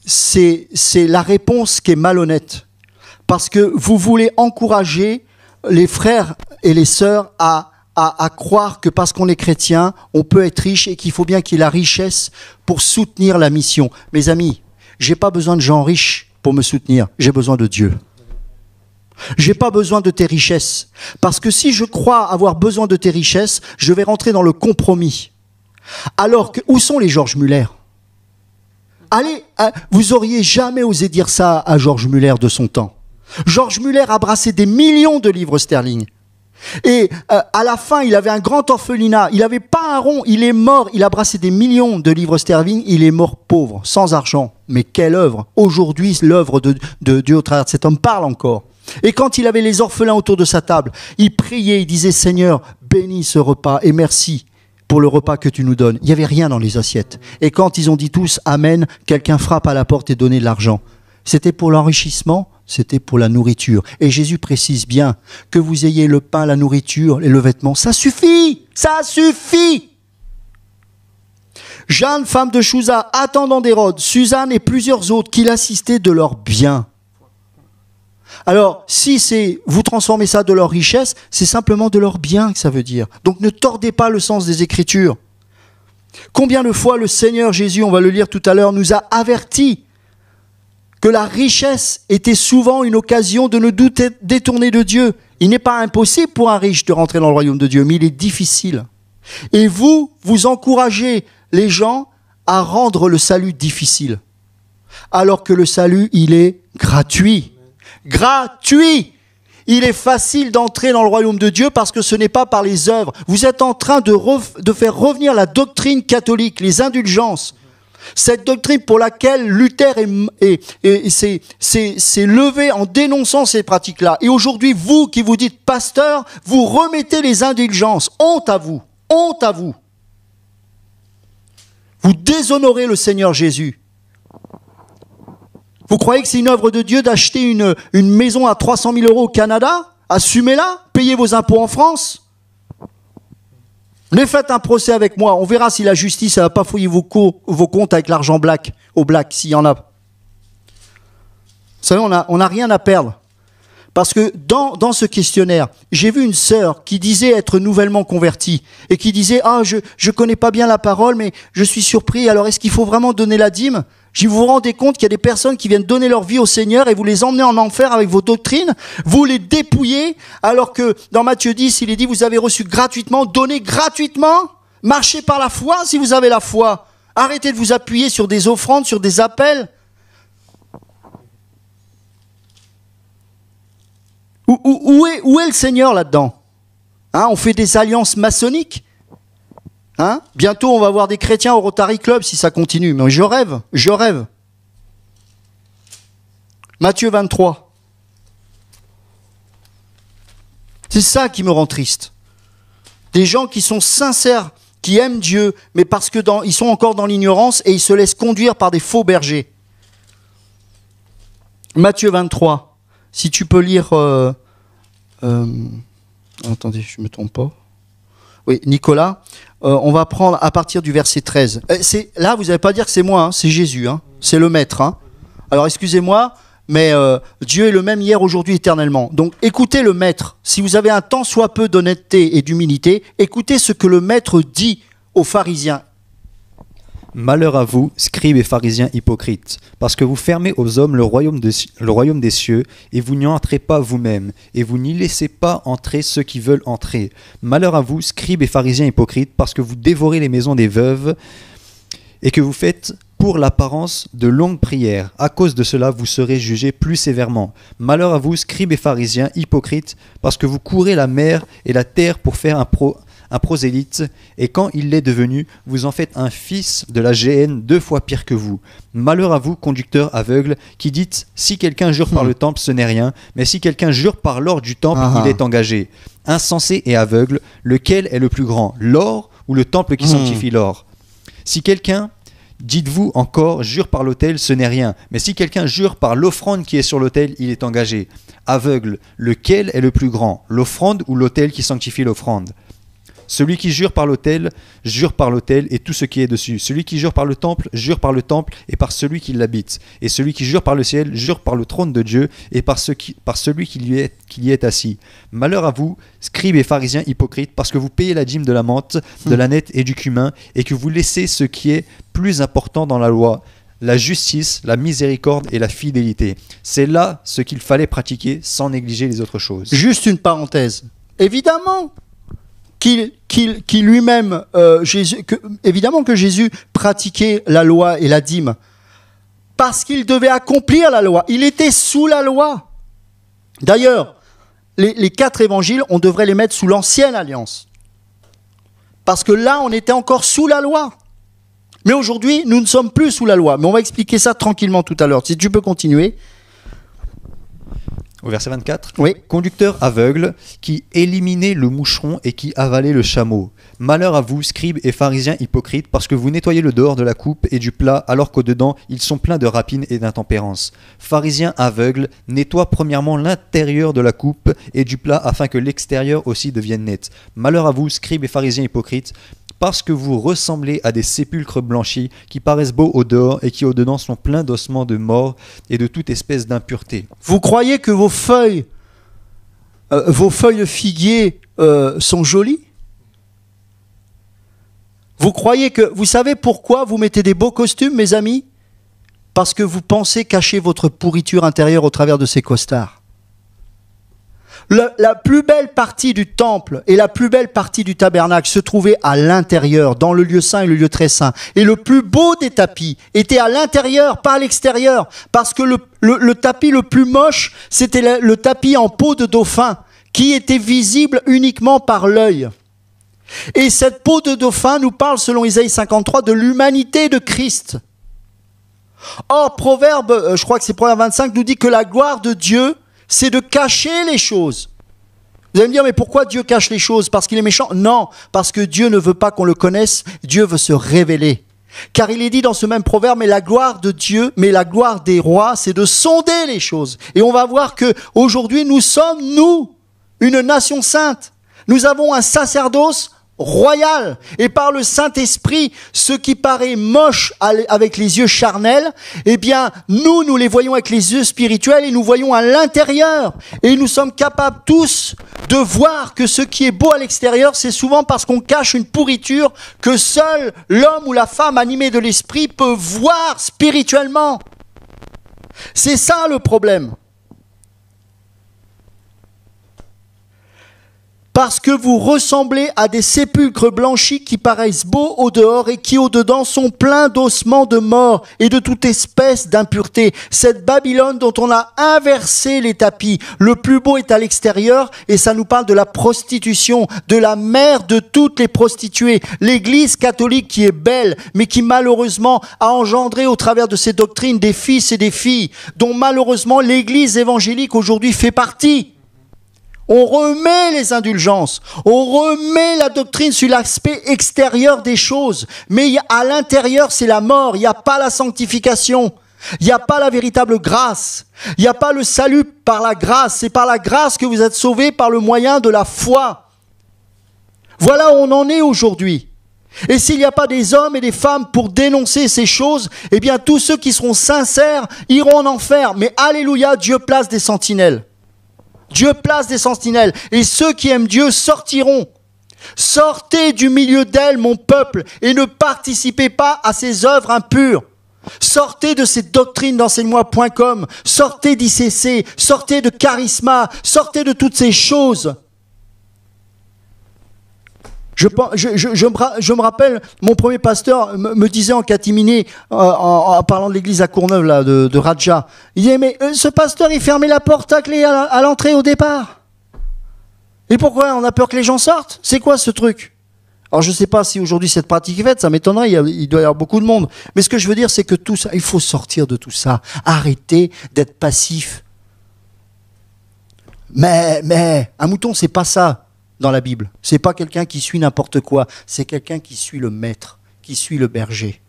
c'est la réponse qui est malhonnête. Parce que vous voulez encourager les frères et les sœurs à, à, croire que parce qu'on est chrétien, on peut être riche et qu'il faut bien qu'il y ait la richesse pour soutenir la mission. Mes amis, j'ai pas besoin de gens riches pour me soutenir, j'ai besoin de Dieu. J'ai pas besoin de tes richesses. Parce que si je crois avoir besoin de tes richesses, je vais rentrer dans le compromis. Alors que, où sont les Georges Muller Allez, euh, vous auriez jamais osé dire ça à Georges Muller de son temps. Georges Muller a brassé des millions de livres sterling. Et euh, à la fin, il avait un grand orphelinat. Il n'avait pas un rond. Il est mort. Il a brassé des millions de livres sterling. Il est mort pauvre, sans argent. Mais quelle œuvre Aujourd'hui, l'œuvre de, de Dieu au travers de cet homme parle encore. Et quand il avait les orphelins autour de sa table, il priait, il disait Seigneur, bénis ce repas et merci pour le repas que tu nous donnes. Il n'y avait rien dans les assiettes. Et quand ils ont dit tous Amen, quelqu'un frappe à la porte et donne de l'argent. C'était pour l'enrichissement, c'était pour la nourriture. Et Jésus précise bien que vous ayez le pain, la nourriture et le vêtement, ça suffit, ça suffit. Jeanne, femme de Chouza, attendant d'Hérode, Suzanne et plusieurs autres qui l'assistaient de leur bien. Alors, si c'est vous transformez ça de leur richesse, c'est simplement de leur bien que ça veut dire. Donc ne tordez pas le sens des Écritures. Combien de fois le Seigneur Jésus, on va le lire tout à l'heure, nous a avertis que la richesse était souvent une occasion de ne nous détourner de Dieu. Il n'est pas impossible pour un riche de rentrer dans le royaume de Dieu, mais il est difficile. Et vous, vous encouragez les gens à rendre le salut difficile, alors que le salut, il est gratuit gratuit. Il est facile d'entrer dans le royaume de Dieu parce que ce n'est pas par les œuvres. Vous êtes en train de, de faire revenir la doctrine catholique, les indulgences. Cette doctrine pour laquelle Luther s'est levé en dénonçant ces pratiques-là. Et aujourd'hui, vous qui vous dites pasteur, vous remettez les indulgences. Honte à vous. Honte à vous. Vous déshonorez le Seigneur Jésus. Vous croyez que c'est une œuvre de Dieu d'acheter une, une maison à 300 000 euros au Canada Assumez-la, payez vos impôts en France. Mais faites un procès avec moi, on verra si la justice ne va pas fouiller vos, vos comptes avec l'argent black, au black, s'il y en a. Vous savez, on n'a on a rien à perdre. Parce que dans, dans ce questionnaire, j'ai vu une sœur qui disait être nouvellement convertie et qui disait Ah, je ne connais pas bien la parole, mais je suis surpris, alors est-ce qu'il faut vraiment donner la dîme si vous vous rendez compte qu'il y a des personnes qui viennent donner leur vie au Seigneur et vous les emmenez en enfer avec vos doctrines, vous les dépouillez, alors que dans Matthieu 10, il est dit, vous avez reçu gratuitement, donnez gratuitement, marchez par la foi si vous avez la foi. Arrêtez de vous appuyer sur des offrandes, sur des appels. Où, où, est, le Seigneur là-dedans hein, On fait des alliances maçonniques Hein? Bientôt, on va voir des chrétiens au Rotary Club si ça continue. Mais je rêve, je rêve. Matthieu 23. C'est ça qui me rend triste. Des gens qui sont sincères, qui aiment Dieu, mais parce qu'ils sont encore dans l'ignorance et ils se laissent conduire par des faux bergers. Matthieu 23. Si tu peux lire. Euh, euh, attendez, je ne me trompe pas oui, Nicolas, euh, on va prendre à partir du verset 13. Euh, là, vous n'allez pas dire que c'est moi, hein, c'est Jésus, hein. c'est le Maître. Hein. Alors excusez-moi, mais euh, Dieu est le même hier, aujourd'hui, éternellement. Donc écoutez le Maître. Si vous avez un tant soit peu d'honnêteté et d'humilité, écoutez ce que le Maître dit aux pharisiens Malheur à vous, scribes et pharisiens hypocrites, parce que vous fermez aux hommes le royaume, des cieux, et vous n'y entrez pas vous-même, et vous n'y laissez pas entrer ceux qui veulent entrer. Malheur à vous, scribes et pharisiens hypocrites, parce que vous dévorez les maisons des veuves, et que vous faites pour l'apparence de longues prières. À cause de cela, vous serez jugés plus sévèrement. Malheur à vous, scribes et pharisiens hypocrites, parce que vous courez la mer et la terre pour faire un pro un prosélyte, et quand il l'est devenu, vous en faites un fils de la GN deux fois pire que vous. Malheur à vous, conducteur aveugle, qui dites si quelqu'un jure par hmm. le temple, ce n'est rien, mais si quelqu'un jure par l'or du temple, ah. il est engagé. Insensé et aveugle, lequel est le plus grand, l'or ou le temple qui hmm. sanctifie l'or Si quelqu'un Dites-vous encore, jure par l'autel, ce n'est rien. Mais si quelqu'un jure par l'offrande qui est sur l'autel, il est engagé. Aveugle, lequel est le plus grand, l'offrande ou l'autel qui sanctifie l'offrande celui qui jure par l'autel, jure par l'autel et tout ce qui est dessus. Celui qui jure par le temple, jure par le temple et par celui qui l'habite. Et celui qui jure par le ciel, jure par le trône de Dieu et par, celui qui, lui est, qui y est assis. Malheur à vous, scribes et pharisiens hypocrites, parce que vous payez la dîme de la menthe, de la nette et du cumin, et que vous laissez ce qui est plus important dans la loi, la justice, la miséricorde et la fidélité. C'est là ce qu'il fallait pratiquer sans négliger les autres choses. Juste une parenthèse. Évidemment, qu'il lui-même, euh, évidemment que Jésus pratiquait la loi et la dîme, parce qu'il devait accomplir la loi. Il était sous la loi. D'ailleurs, les, les, quatre évangiles, on devrait les mettre sous l'ancienne alliance. Parce que là, on était encore sous la loi. Mais aujourd'hui, nous ne sommes plus sous la loi. Mais on va expliquer ça tranquillement tout à l'heure. Si tu peux continuer au verset 24. Oui. Conducteur aveugle qui éliminait le moucheron et qui avalait le chameau. Malheur à vous, scribes et pharisiens hypocrites, parce que vous nettoyez le dehors de la coupe et du plat, alors qu'au-dedans, ils sont pleins de rapines et d'intempérance. Pharisiens aveugles, nettoie premièrement l'intérieur de la coupe et du plat, afin que l'extérieur aussi devienne net. Malheur à vous, scribes et pharisiens hypocrites, parce que vous ressemblez à des sépulcres blanchis qui paraissent beaux au dehors et qui au dedans sont pleins d'ossements de morts et de toute espèce d'impureté. Vous croyez que vos feuilles, euh, vos feuilles de figuier euh, sont jolies Vous croyez que, vous savez pourquoi vous mettez des beaux costumes, mes amis Parce que vous pensez cacher votre pourriture intérieure au travers de ces costards la plus belle partie du temple et la plus belle partie du tabernacle se trouvaient à l'intérieur, dans le lieu saint et le lieu très saint. Et le plus beau des tapis était à l'intérieur, pas à l'extérieur, parce que le, le, tapis le plus moche, c'était le, tapis en peau de dauphin, qui était visible uniquement par l'œil. Et cette peau de dauphin nous parle, selon Isaïe 53, de l'humanité de Christ. Or, Proverbe, euh, je crois que c'est Proverbe 25, nous dit que la gloire de Dieu c'est de cacher les choses. Vous allez me dire, mais pourquoi Dieu cache les choses Parce qu'il est méchant Non, parce que Dieu ne veut pas qu'on le connaisse, Dieu veut se révéler. Car il est dit dans ce même proverbe, mais la gloire de Dieu, mais la gloire des rois, c'est de sonder les choses. Et on va voir que aujourd'hui, nous sommes, nous, une nation sainte. Nous avons un sacerdoce royal et par le Saint-Esprit, ce qui paraît moche avec les yeux charnels, eh bien, nous, nous les voyons avec les yeux spirituels et nous voyons à l'intérieur. Et nous sommes capables tous de voir que ce qui est beau à l'extérieur, c'est souvent parce qu'on cache une pourriture que seul l'homme ou la femme animée de l'esprit peut voir spirituellement. C'est ça le problème. parce que vous ressemblez à des sépulcres blanchis qui paraissent beaux au dehors et qui au dedans sont pleins d'ossements de mort et de toute espèce d'impureté. Cette Babylone dont on a inversé les tapis, le plus beau est à l'extérieur et ça nous parle de la prostitution, de la mère de toutes les prostituées, l'Église catholique qui est belle mais qui malheureusement a engendré au travers de ses doctrines des fils et des filles dont malheureusement l'Église évangélique aujourd'hui fait partie. On remet les indulgences, on remet la doctrine sur l'aspect extérieur des choses, mais à l'intérieur c'est la mort, il n'y a pas la sanctification, il n'y a pas la véritable grâce, il n'y a pas le salut par la grâce, c'est par la grâce que vous êtes sauvés par le moyen de la foi. Voilà où on en est aujourd'hui. Et s'il n'y a pas des hommes et des femmes pour dénoncer ces choses, eh bien tous ceux qui seront sincères iront en enfer. Mais alléluia, Dieu place des sentinelles. Dieu place des sentinelles, et ceux qui aiment Dieu sortiront. Sortez du milieu d'elles, mon peuple, et ne participez pas à ces œuvres impures. Sortez de ces doctrines d'enseignement.com, sortez d'ICC, sortez de charisma, sortez de toutes ces choses. Je, me, rappelle, mon premier pasteur me, disait en catimini, euh, en, parlant de l'église à Courneuve, là, de, Raja, il disait, mais euh, ce pasteur, il fermait la porte à clé à l'entrée au départ. Et pourquoi on a peur que les gens sortent C'est quoi ce truc alors je ne sais pas si aujourd'hui cette pratique est faite, ça m'étonnerait, il, il, doit y avoir beaucoup de monde. Mais ce que je veux dire, c'est que tout ça, il faut sortir de tout ça. Arrêter d'être passif. Mais, mais, un mouton, c'est pas ça dans la Bible. C'est pas quelqu'un qui suit n'importe quoi, c'est quelqu'un qui suit le maître, qui suit le berger.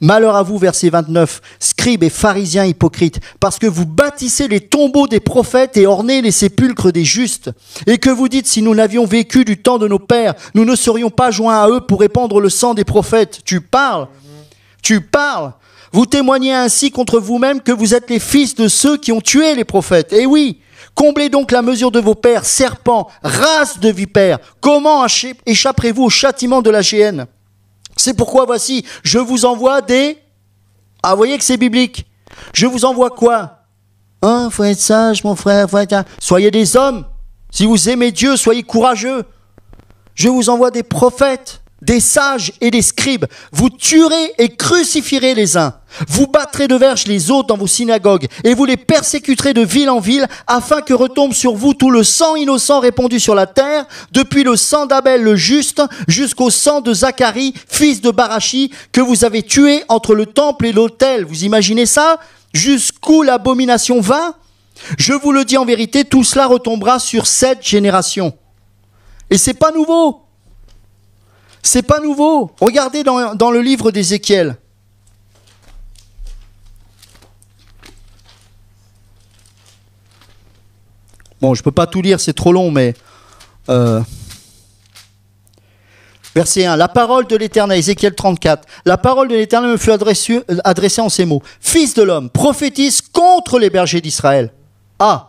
Malheur à vous, verset 29, scribes et pharisiens hypocrites, parce que vous bâtissez les tombeaux des prophètes et ornez les sépulcres des justes, et que vous dites, si nous n'avions vécu du temps de nos pères, nous ne serions pas joints à eux pour répandre le sang des prophètes. Tu parles, tu parles, vous témoignez ainsi contre vous-même que vous êtes les fils de ceux qui ont tué les prophètes. Eh oui, Comblez donc la mesure de vos pères, serpents, race de vipères. Comment échapperez-vous au châtiment de la géhenne C'est pourquoi voici, je vous envoie des... Ah, voyez que c'est biblique. Je vous envoie quoi Hein, faut être sage, mon frère, faut Soyez des hommes. Si vous aimez Dieu, soyez courageux. Je vous envoie des prophètes des sages et des scribes. Vous tuerez et crucifierez les uns. Vous battrez de verges les autres dans vos synagogues et vous les persécuterez de ville en ville afin que retombe sur vous tout le sang innocent répandu sur la terre, depuis le sang d'Abel le juste jusqu'au sang de Zacharie, fils de Barachi, que vous avez tué entre le temple et l'autel. Vous imaginez ça? Jusqu'où l'abomination va? Je vous le dis en vérité, tout cela retombera sur cette génération. Et c'est pas nouveau. C'est pas nouveau. Regardez dans, le livre d'Ézéchiel. Bon, je ne peux pas tout lire, c'est trop long, mais... Euh, verset 1. La parole de l'Éternel, Ézéchiel 34. La parole de l'Éternel me fut adressée en ces mots. Fils de l'homme, prophétise contre les bergers d'Israël. Ah,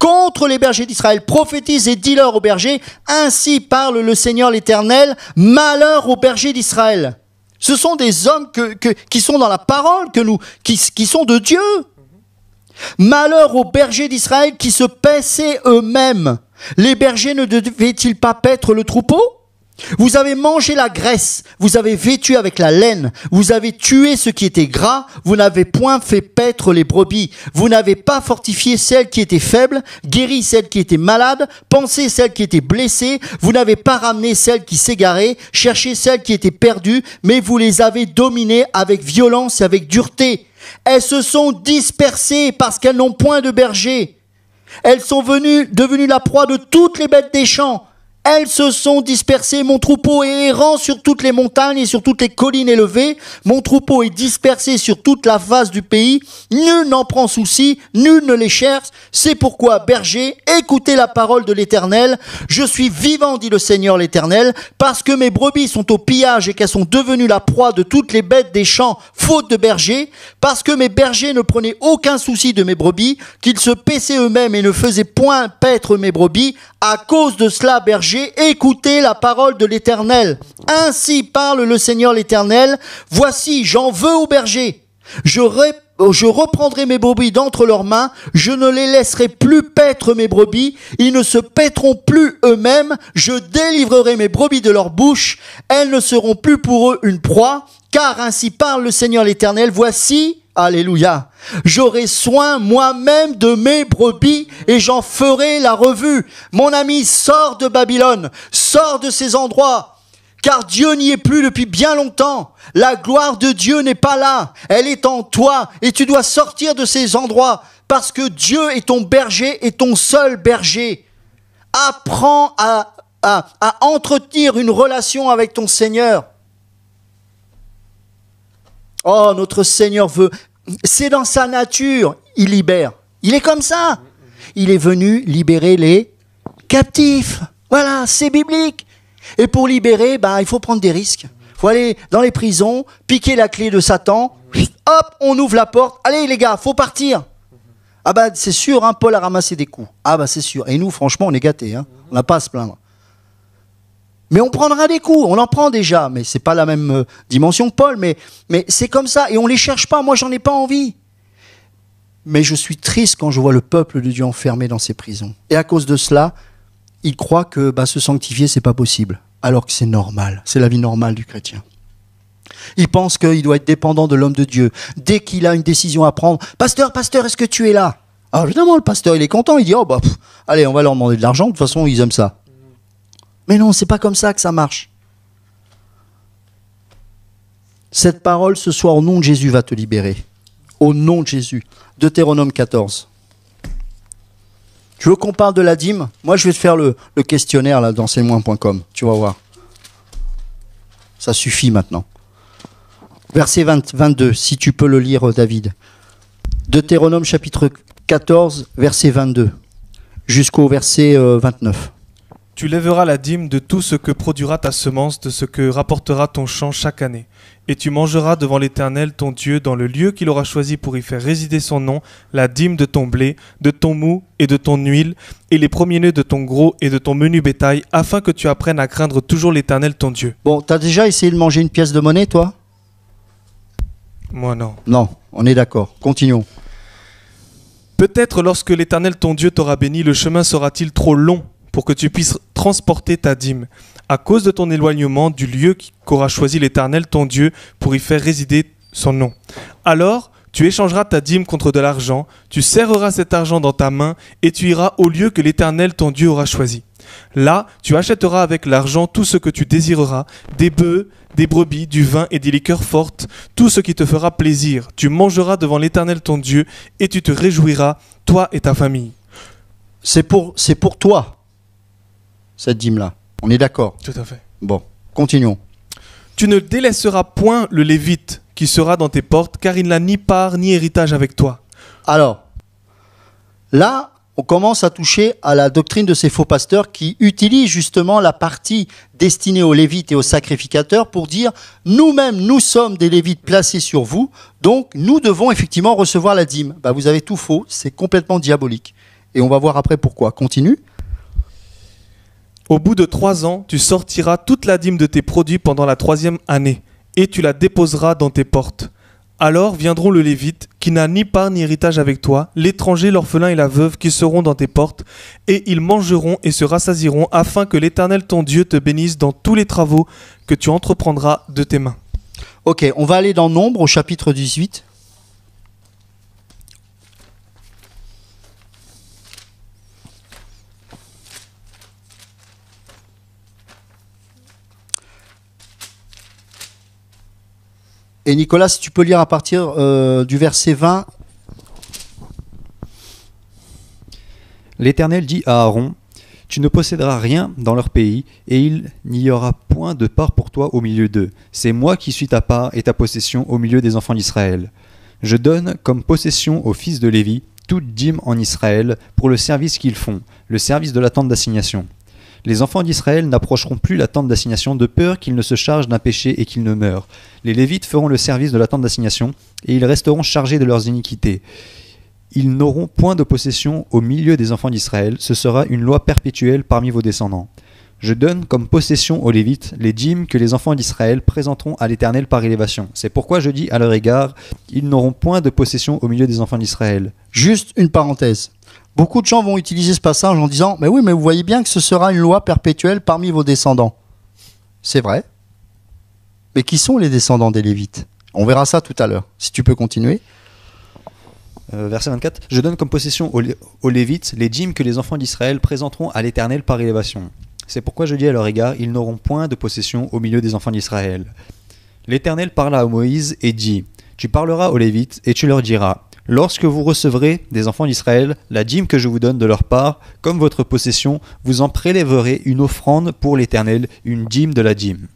contre les bergers d'Israël. Prophétise et dis-leur aux bergers, ainsi parle le Seigneur l'Éternel, malheur aux bergers d'Israël. Ce sont des hommes que, qui sont dans la parole, que nous, qui, qui sont de Dieu. Malheur aux bergers d'Israël qui se paissaient eux-mêmes. Les bergers ne devaient-ils pas paître le troupeau vous avez mangé la graisse, vous avez vêtu avec la laine, vous avez tué ce qui était gras, vous n'avez point fait paître les brebis, vous n'avez pas fortifié celles qui étaient faibles, guéri celles qui étaient malades, pensé celles qui étaient blessées, vous n'avez pas ramené celles qui s'égaraient, cherché celles qui étaient perdues, mais vous les avez dominées avec violence et avec dureté. Elles se sont dispersées parce qu'elles n'ont point de berger. Elles sont venues, devenues la proie de toutes les bêtes des champs elles se sont dispersées, mon troupeau est errant sur toutes les montagnes et sur toutes les collines élevées, mon troupeau est dispersé sur toute la face du pays, nul n'en prend souci, nul ne les cherche, c'est pourquoi, berger, écoutez la parole de l'Éternel, je suis vivant, dit le Seigneur l'Éternel, parce que mes brebis sont au pillage et qu'elles sont devenues la proie de toutes les bêtes des champs, faute de berger, parce que mes bergers ne prenaient aucun souci de mes brebis, qu'ils se paissaient eux-mêmes et ne faisaient point paître mes brebis, à cause de cela, berger, « J'ai écouté la parole de l'Éternel. Ainsi parle le Seigneur l'Éternel, voici, j'en veux aux bergers. Je, reprendrai mes brebis d'entre leurs mains, je ne les laisserai plus paître mes brebis, ils ne se paîtront plus eux-mêmes, je délivrerai mes brebis de leur bouche, elles ne seront plus pour eux une proie, car ainsi parle le Seigneur l'Éternel, voici, Alléluia. J'aurai soin moi-même de mes brebis et j'en ferai la revue. Mon ami, sors de Babylone, sors de ces endroits, car Dieu n'y est plus depuis bien longtemps. La gloire de Dieu n'est pas là, elle est en toi et tu dois sortir de ces endroits parce que Dieu est ton berger et ton seul berger. Apprends à, à, à entretenir une relation avec ton Seigneur. Oh, notre Seigneur veut. C'est dans sa nature, il libère. Il est comme ça. Il est venu libérer les captifs. Voilà, c'est biblique. Et pour libérer, bah, il faut prendre des risques. Il faut aller dans les prisons, piquer la clé de Satan. Hop, on ouvre la porte. Allez les gars, faut partir. Ah bah c'est sûr, un hein, Paul a ramassé des coups. Ah bah c'est sûr. Et nous, franchement, on est gâtés. Hein. On n'a pas à se plaindre mais on prendra des coups, on en prend déjà, mais c'est pas la même euh, dimension que Paul, mais, c'est comme ça, et on les cherche pas, moi j'en ai pas envie. Mais je suis triste quand je vois le peuple de Dieu enfermé dans ses prisons. Et à cause de cela, il croit que bah, se sanctifier, c'est pas possible, alors que c'est normal, c'est la vie normale du chrétien. Il pense qu'il doit être dépendant de l'homme de Dieu. Dès qu'il a une décision à prendre, Pasteur, pasteur, est-ce que tu es là Alors évidemment, le pasteur, il est content, il dit, oh bah, allez, on va leur demander de l'argent, de toute façon, ils aiment ça. Mais non, c'est pas comme ça que ça marche. Cette parole ce soir au nom de Jésus va te libérer. Au nom de Jésus. Deutéronome 14. Tu veux qu'on parle de la dîme Moi, je vais te faire le, le questionnaire là, dans moi.com Tu vas voir. Ça suffit maintenant. Verset 22, si tu peux le lire, euh, David. Deutéronome chapitre 14, verset 22 jusqu'au verset 29. Euh, tu lèveras la dîme de tout ce que produira ta semence, de ce que rapportera ton champ chaque année. Et tu mangeras devant l'Éternel ton Dieu dans le lieu qu'il aura choisi pour y faire résider son nom, la dîme de ton blé, de ton mou et de ton huile, et les premiers-nœuds de ton gros et de ton menu bétail, afin que tu apprennes à craindre toujours l'Éternel ton Dieu. Bon, t'as déjà essayé de manger une pièce de monnaie, toi Moi non. Non, on est d'accord. Continuons. Peut-être lorsque l'Éternel ton Dieu t'aura béni, le chemin sera-t-il trop long pour que tu puisses transporter ta dîme, à cause de ton éloignement du lieu qu'aura choisi l'Éternel ton Dieu pour y faire résider son nom. Alors tu échangeras ta dîme contre de l'argent, tu serreras cet argent dans ta main, et tu iras au lieu que l'Éternel ton Dieu aura choisi. Là, tu achèteras avec l'argent tout ce que tu désireras, des bœufs, des brebis, du vin et des liqueurs fortes, tout ce qui te fera plaisir. Tu mangeras devant l'Éternel ton Dieu, et tu te réjouiras, toi et ta famille. C'est pour, c'est pour toi cette dîme-là. On est d'accord Tout à fait. Bon, continuons. Tu ne délaisseras point le Lévite qui sera dans tes portes, car il n'a ni part ni héritage avec toi. Alors, là, on commence à toucher à la doctrine de ces faux pasteurs qui utilisent justement la partie destinée aux Lévites et aux sacrificateurs pour dire nous-mêmes, nous sommes des Lévites placés sur vous, donc nous devons effectivement recevoir la dîme. Bah, vous avez tout faux, c'est complètement diabolique. Et on va voir après pourquoi. Continue. Au bout de trois ans, tu sortiras toute la dîme de tes produits pendant la troisième année, et tu la déposeras dans tes portes. Alors viendront le Lévite, qui n'a ni part ni héritage avec toi, l'étranger, l'orphelin et la veuve qui seront dans tes portes, et ils mangeront et se rassasiront, afin que l'Éternel ton Dieu te bénisse dans tous les travaux que tu entreprendras de tes mains. Ok, on va aller dans Nombre au chapitre 18. Et Nicolas, si tu peux lire à partir euh, du verset 20. L'Éternel dit à Aaron, Tu ne posséderas rien dans leur pays, et il n'y aura point de part pour toi au milieu d'eux. C'est moi qui suis ta part et ta possession au milieu des enfants d'Israël. Je donne comme possession aux fils de Lévi toute dîme en Israël pour le service qu'ils font, le service de la tente d'assignation. Les enfants d'Israël n'approcheront plus la tente d'assignation de peur qu'ils ne se chargent d'un péché et qu'ils ne meurent. Les Lévites feront le service de la tente d'assignation, et ils resteront chargés de leurs iniquités. Ils n'auront point de possession au milieu des enfants d'Israël, ce sera une loi perpétuelle parmi vos descendants. Je donne comme possession aux Lévites les dîmes que les enfants d'Israël présenteront à l'Éternel par élévation. C'est pourquoi je dis à leur égard, ils n'auront point de possession au milieu des enfants d'Israël. Juste une parenthèse. Beaucoup de gens vont utiliser ce passage en disant Mais oui, mais vous voyez bien que ce sera une loi perpétuelle parmi vos descendants. C'est vrai. Mais qui sont les descendants des Lévites On verra ça tout à l'heure. Si tu peux continuer. Euh, verset 24 Je donne comme possession aux, aux Lévites les dîmes que les enfants d'Israël présenteront à l'Éternel par élévation. C'est pourquoi je dis à leur égard Ils n'auront point de possession au milieu des enfants d'Israël. L'Éternel parla à Moïse et dit Tu parleras aux Lévites et tu leur diras Lorsque vous recevrez des enfants d'Israël, la dîme que je vous donne de leur part, comme votre possession, vous en prélèverez une offrande pour l'Éternel, une dîme de la dîme.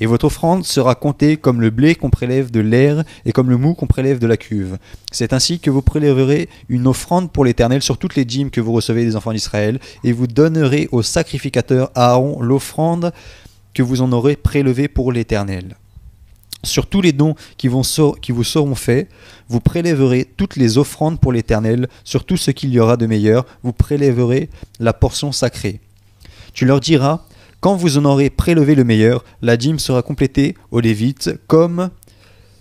Et votre offrande sera comptée comme le blé qu'on prélève de l'air et comme le mou qu'on prélève de la cuve. C'est ainsi que vous prélèverez une offrande pour l'Éternel sur toutes les dîmes que vous recevez des enfants d'Israël, et vous donnerez au sacrificateur Aaron l'offrande que vous en aurez prélevée pour l'Éternel. Sur tous les dons qui, vont qui vous seront faits, vous prélèverez toutes les offrandes pour l'Éternel, sur tout ce qu'il y aura de meilleur, vous prélèverez la portion sacrée. Tu leur diras, quand vous en aurez prélevé le meilleur, la dîme sera complétée aux Lévites comme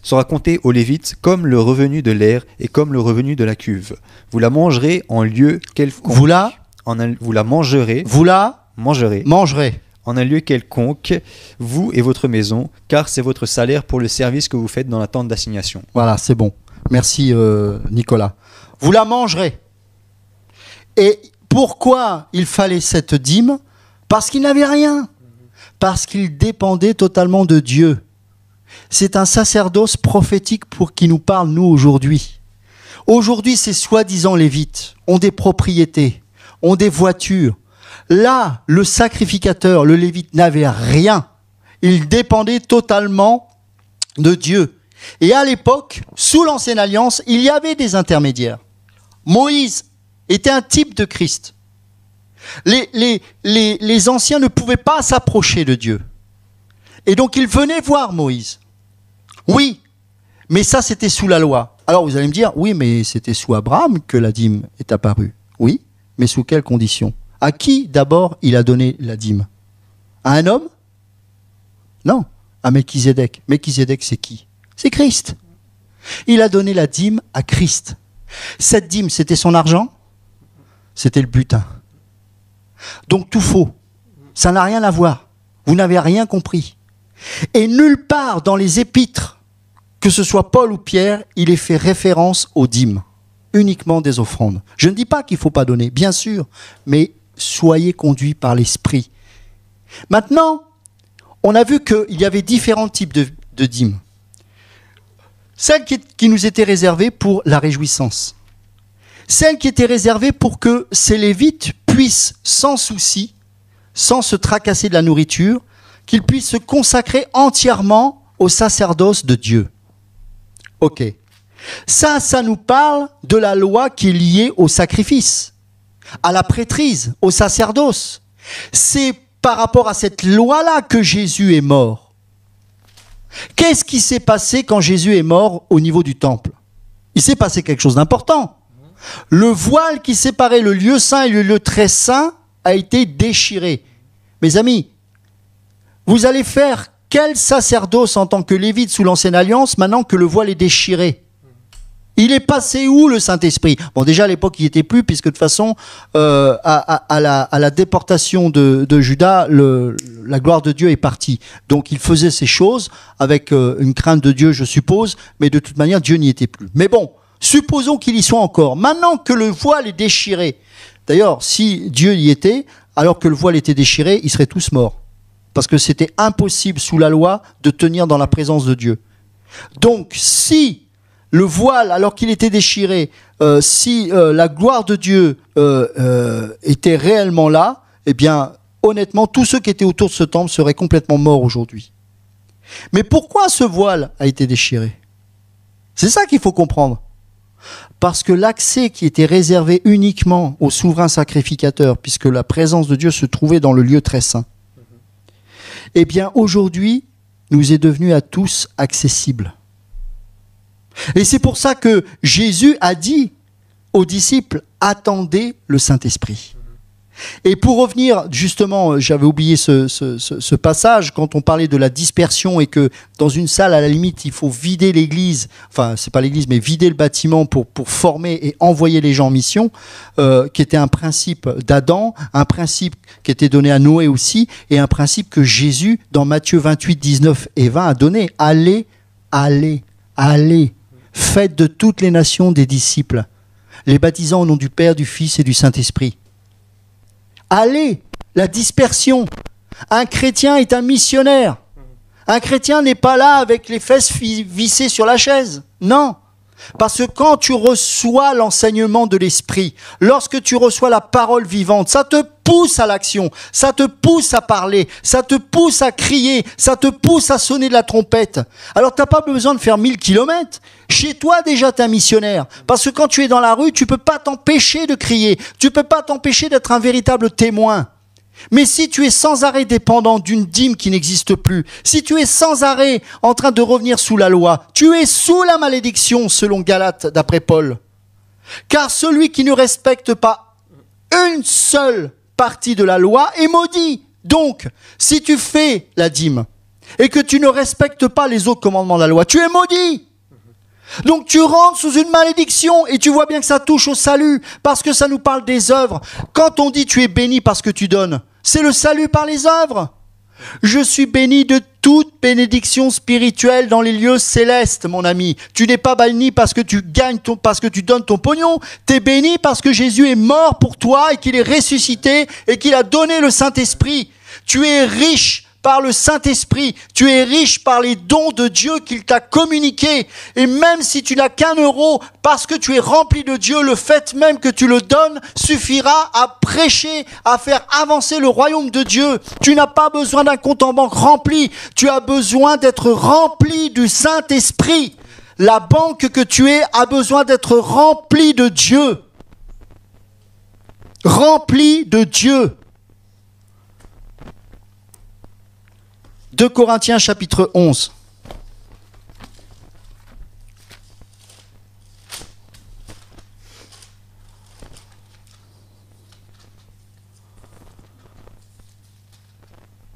sera comptée aux Lévites comme le revenu de l'air et comme le revenu de la cuve. Vous la mangerez en lieu quelconque. Vous la Vous la mangerez. Vous la mangerez. Mangerez en un lieu quelconque, vous et votre maison, car c'est votre salaire pour le service que vous faites dans la tente d'assignation. Voilà, c'est bon. Merci euh, Nicolas. Vous la mangerez. Et pourquoi il fallait cette dîme Parce qu'il n'avait rien. Parce qu'il dépendait totalement de Dieu. C'est un sacerdoce prophétique pour qui nous parle nous aujourd'hui. Aujourd'hui, ces soi-disant lévites ont des propriétés, ont des voitures, Là, le sacrificateur, le lévite, n'avait rien. Il dépendait totalement de Dieu. Et à l'époque, sous l'ancienne alliance, il y avait des intermédiaires. Moïse était un type de Christ. Les, anciens ne pouvaient pas s'approcher de Dieu. Et donc ils venaient voir Moïse. Oui, mais ça c'était sous la loi. Alors vous allez me dire, oui, mais c'était sous Abraham que la dîme est apparue. Oui, mais sous quelles conditions à qui d'abord il a donné la dîme À un homme Non, à Melchizedek. Melchizedek, c'est qui C'est Christ. Il a donné la dîme à Christ. Cette dîme, c'était son argent C'était le butin. Donc tout faux. Ça n'a rien à voir. Vous n'avez rien compris. Et nulle part dans les épîtres, que ce soit Paul ou Pierre, il est fait référence aux dîmes, uniquement des offrandes. Je ne dis pas qu'il ne faut pas donner, bien sûr, mais soyez conduits par l'esprit. Maintenant, on a vu qu'il y avait différents types de, dîmes. Celle qui, nous était réservées pour la réjouissance. Celle qui était réservée pour que ces Lévites puissent, sans souci, sans se tracasser de la nourriture, qu'ils puissent se consacrer entièrement au sacerdoce de Dieu. Ok. Ça, ça nous parle de la loi qui est liée au sacrifice à la prêtrise, au sacerdoce. C'est par rapport à cette loi-là que Jésus est mort. Qu'est-ce qui s'est passé quand Jésus est mort au niveau du temple Il s'est passé quelque chose d'important. Le voile qui séparait le lieu saint et le lieu très saint a été déchiré. Mes amis, vous allez faire quel sacerdoce en tant que lévite sous l'ancienne alliance maintenant que le voile est déchiré il est passé où le Saint-Esprit Bon, déjà à l'époque, il n'y était plus, puisque de toute façon, euh, à, la, déportation de, Judas, la gloire de Dieu est partie. Donc il faisait ces choses avec euh, une crainte de Dieu, je suppose, mais de toute manière, Dieu n'y était plus. Mais bon, supposons qu'il y soit encore. Maintenant que le voile est déchiré, d'ailleurs, si Dieu y était, alors que le voile était déchiré, ils seraient tous morts. Parce que c'était impossible sous la loi de tenir dans la présence de Dieu. Donc si le voile, alors qu'il était déchiré, euh, si euh, la gloire de Dieu euh, était réellement là, eh bien, honnêtement, tous ceux qui étaient autour de ce temple seraient complètement morts aujourd'hui. Mais pourquoi ce voile a été déchiré C'est ça qu'il faut comprendre. Parce que l'accès qui était réservé uniquement au souverain sacrificateur, puisque la présence de Dieu se trouvait dans le lieu très saint, eh bien aujourd'hui, nous est devenu à tous accessible. Et c'est pour ça que Jésus a dit aux disciples, attendez le Saint-Esprit. Et pour revenir, justement, j'avais oublié ce, passage quand on parlait de la dispersion et que dans une salle, à la limite, il faut vider l'église, enfin, c'est pas l'église, mais vider le bâtiment pour, former et envoyer les gens en mission, euh, qui était un principe d'Adam, un principe qui était donné à Noé aussi, et un principe que Jésus, dans Matthieu 28, 19 et 20, a donné. Allez, allez, allez, Faites de toutes les nations des disciples, les baptisant au nom du Père, du Fils et du Saint-Esprit. Allez, la dispersion. Un chrétien est un missionnaire. Un chrétien n'est pas là avec les fesses vissées sur la chaise. Non, parce que quand tu reçois l'enseignement de l'esprit, lorsque tu reçois la parole vivante, ça te pousse à l'action, ça te pousse à parler, ça te pousse à crier, ça te pousse à sonner de la trompette. Alors t'as pas besoin de faire 1000 kilomètres. Chez toi déjà t'es un missionnaire. Parce que quand tu es dans la rue, tu peux pas t'empêcher de crier, tu peux pas t'empêcher d'être un véritable témoin. Mais si tu es sans arrêt dépendant d'une dîme qui n'existe plus, si tu es sans arrêt en train de revenir sous la loi, tu es sous la malédiction selon Galate d'après Paul. Car celui qui ne respecte pas une seule partie de la loi est maudit. Donc, si tu fais la dîme et que tu ne respectes pas les autres commandements de la loi, tu es maudit. Donc tu rentres sous une malédiction et tu vois bien que ça touche au salut parce que ça nous parle des œuvres. Quand on dit tu es béni parce que tu donnes, c'est le salut par les œuvres. Je suis béni de toute bénédiction spirituelle dans les lieux célestes, mon ami. Tu n'es pas béni parce que tu gagnes ton, parce que tu donnes ton pognon. es béni parce que Jésus est mort pour toi et qu'il est ressuscité et qu'il a donné le Saint-Esprit. Tu es riche par le Saint-Esprit. Tu es riche par les dons de Dieu qu'il t'a communiqués. Et même si tu n'as qu'un euro, parce que tu es rempli de Dieu, le fait même que tu le donnes suffira à prêcher, à faire avancer le royaume de Dieu. Tu n'as pas besoin d'un compte en banque rempli. Tu as besoin d'être rempli du Saint-Esprit. La banque que tu es a besoin d'être remplie de Dieu. Remplie de Dieu. 2 Corinthiens chapitre 11.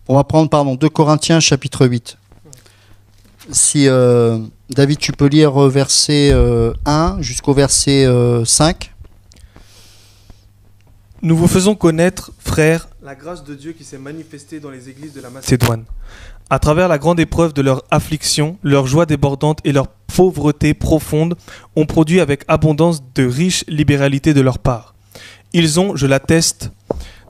On va prendre, pardon, 2 Corinthiens chapitre 8. Si euh, David, tu peux lire euh, verset 1 euh, jusqu'au verset 5. Nous vous faisons connaître, frères, la grâce de Dieu qui s'est manifestée dans les églises de la Macédoine. À travers la grande épreuve de leur affliction, leur joie débordante et leur pauvreté profonde ont produit avec abondance de riches libéralités de leur part. Ils ont, je l'atteste,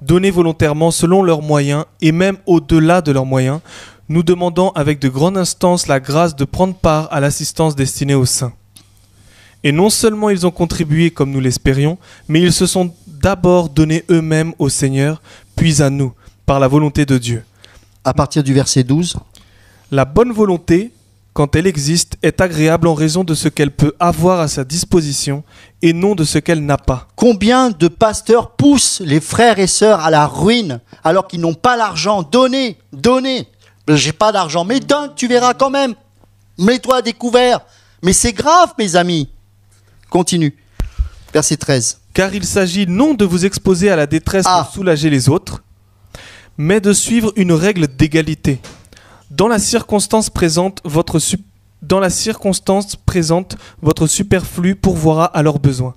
donné volontairement selon leurs moyens et même au-delà de leurs moyens, nous demandant avec de grandes instances la grâce de prendre part à l'assistance destinée aux saints. Et non seulement ils ont contribué comme nous l'espérions, mais ils se sont d'abord donnés eux-mêmes au Seigneur, puis à nous, par la volonté de Dieu à partir du verset 12. La bonne volonté, quand elle existe, est agréable en raison de ce qu'elle peut avoir à sa disposition et non de ce qu'elle n'a pas. Combien de pasteurs poussent les frères et sœurs à la ruine alors qu'ils n'ont pas l'argent Donnez, donnez. J'ai pas d'argent, mais donne, tu verras quand même. Mets-toi à découvert. Mais c'est grave, mes amis. Continue. Verset 13. Car il s'agit non de vous exposer à la détresse ah. pour soulager les autres, mais de suivre une règle d'égalité. Dans la circonstance présente, votre dans la circonstance présente, votre superflu pourvoira à leurs besoins,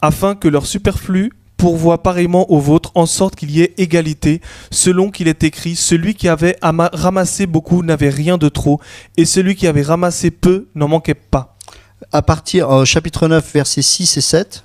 afin que leur superflu pourvoie pareillement au vôtre, en sorte qu'il y ait égalité, selon qu'il est écrit, celui qui avait ramassé beaucoup n'avait rien de trop, et celui qui avait ramassé peu n'en manquait pas. À partir euh, chapitre 9, versets 6 et 7.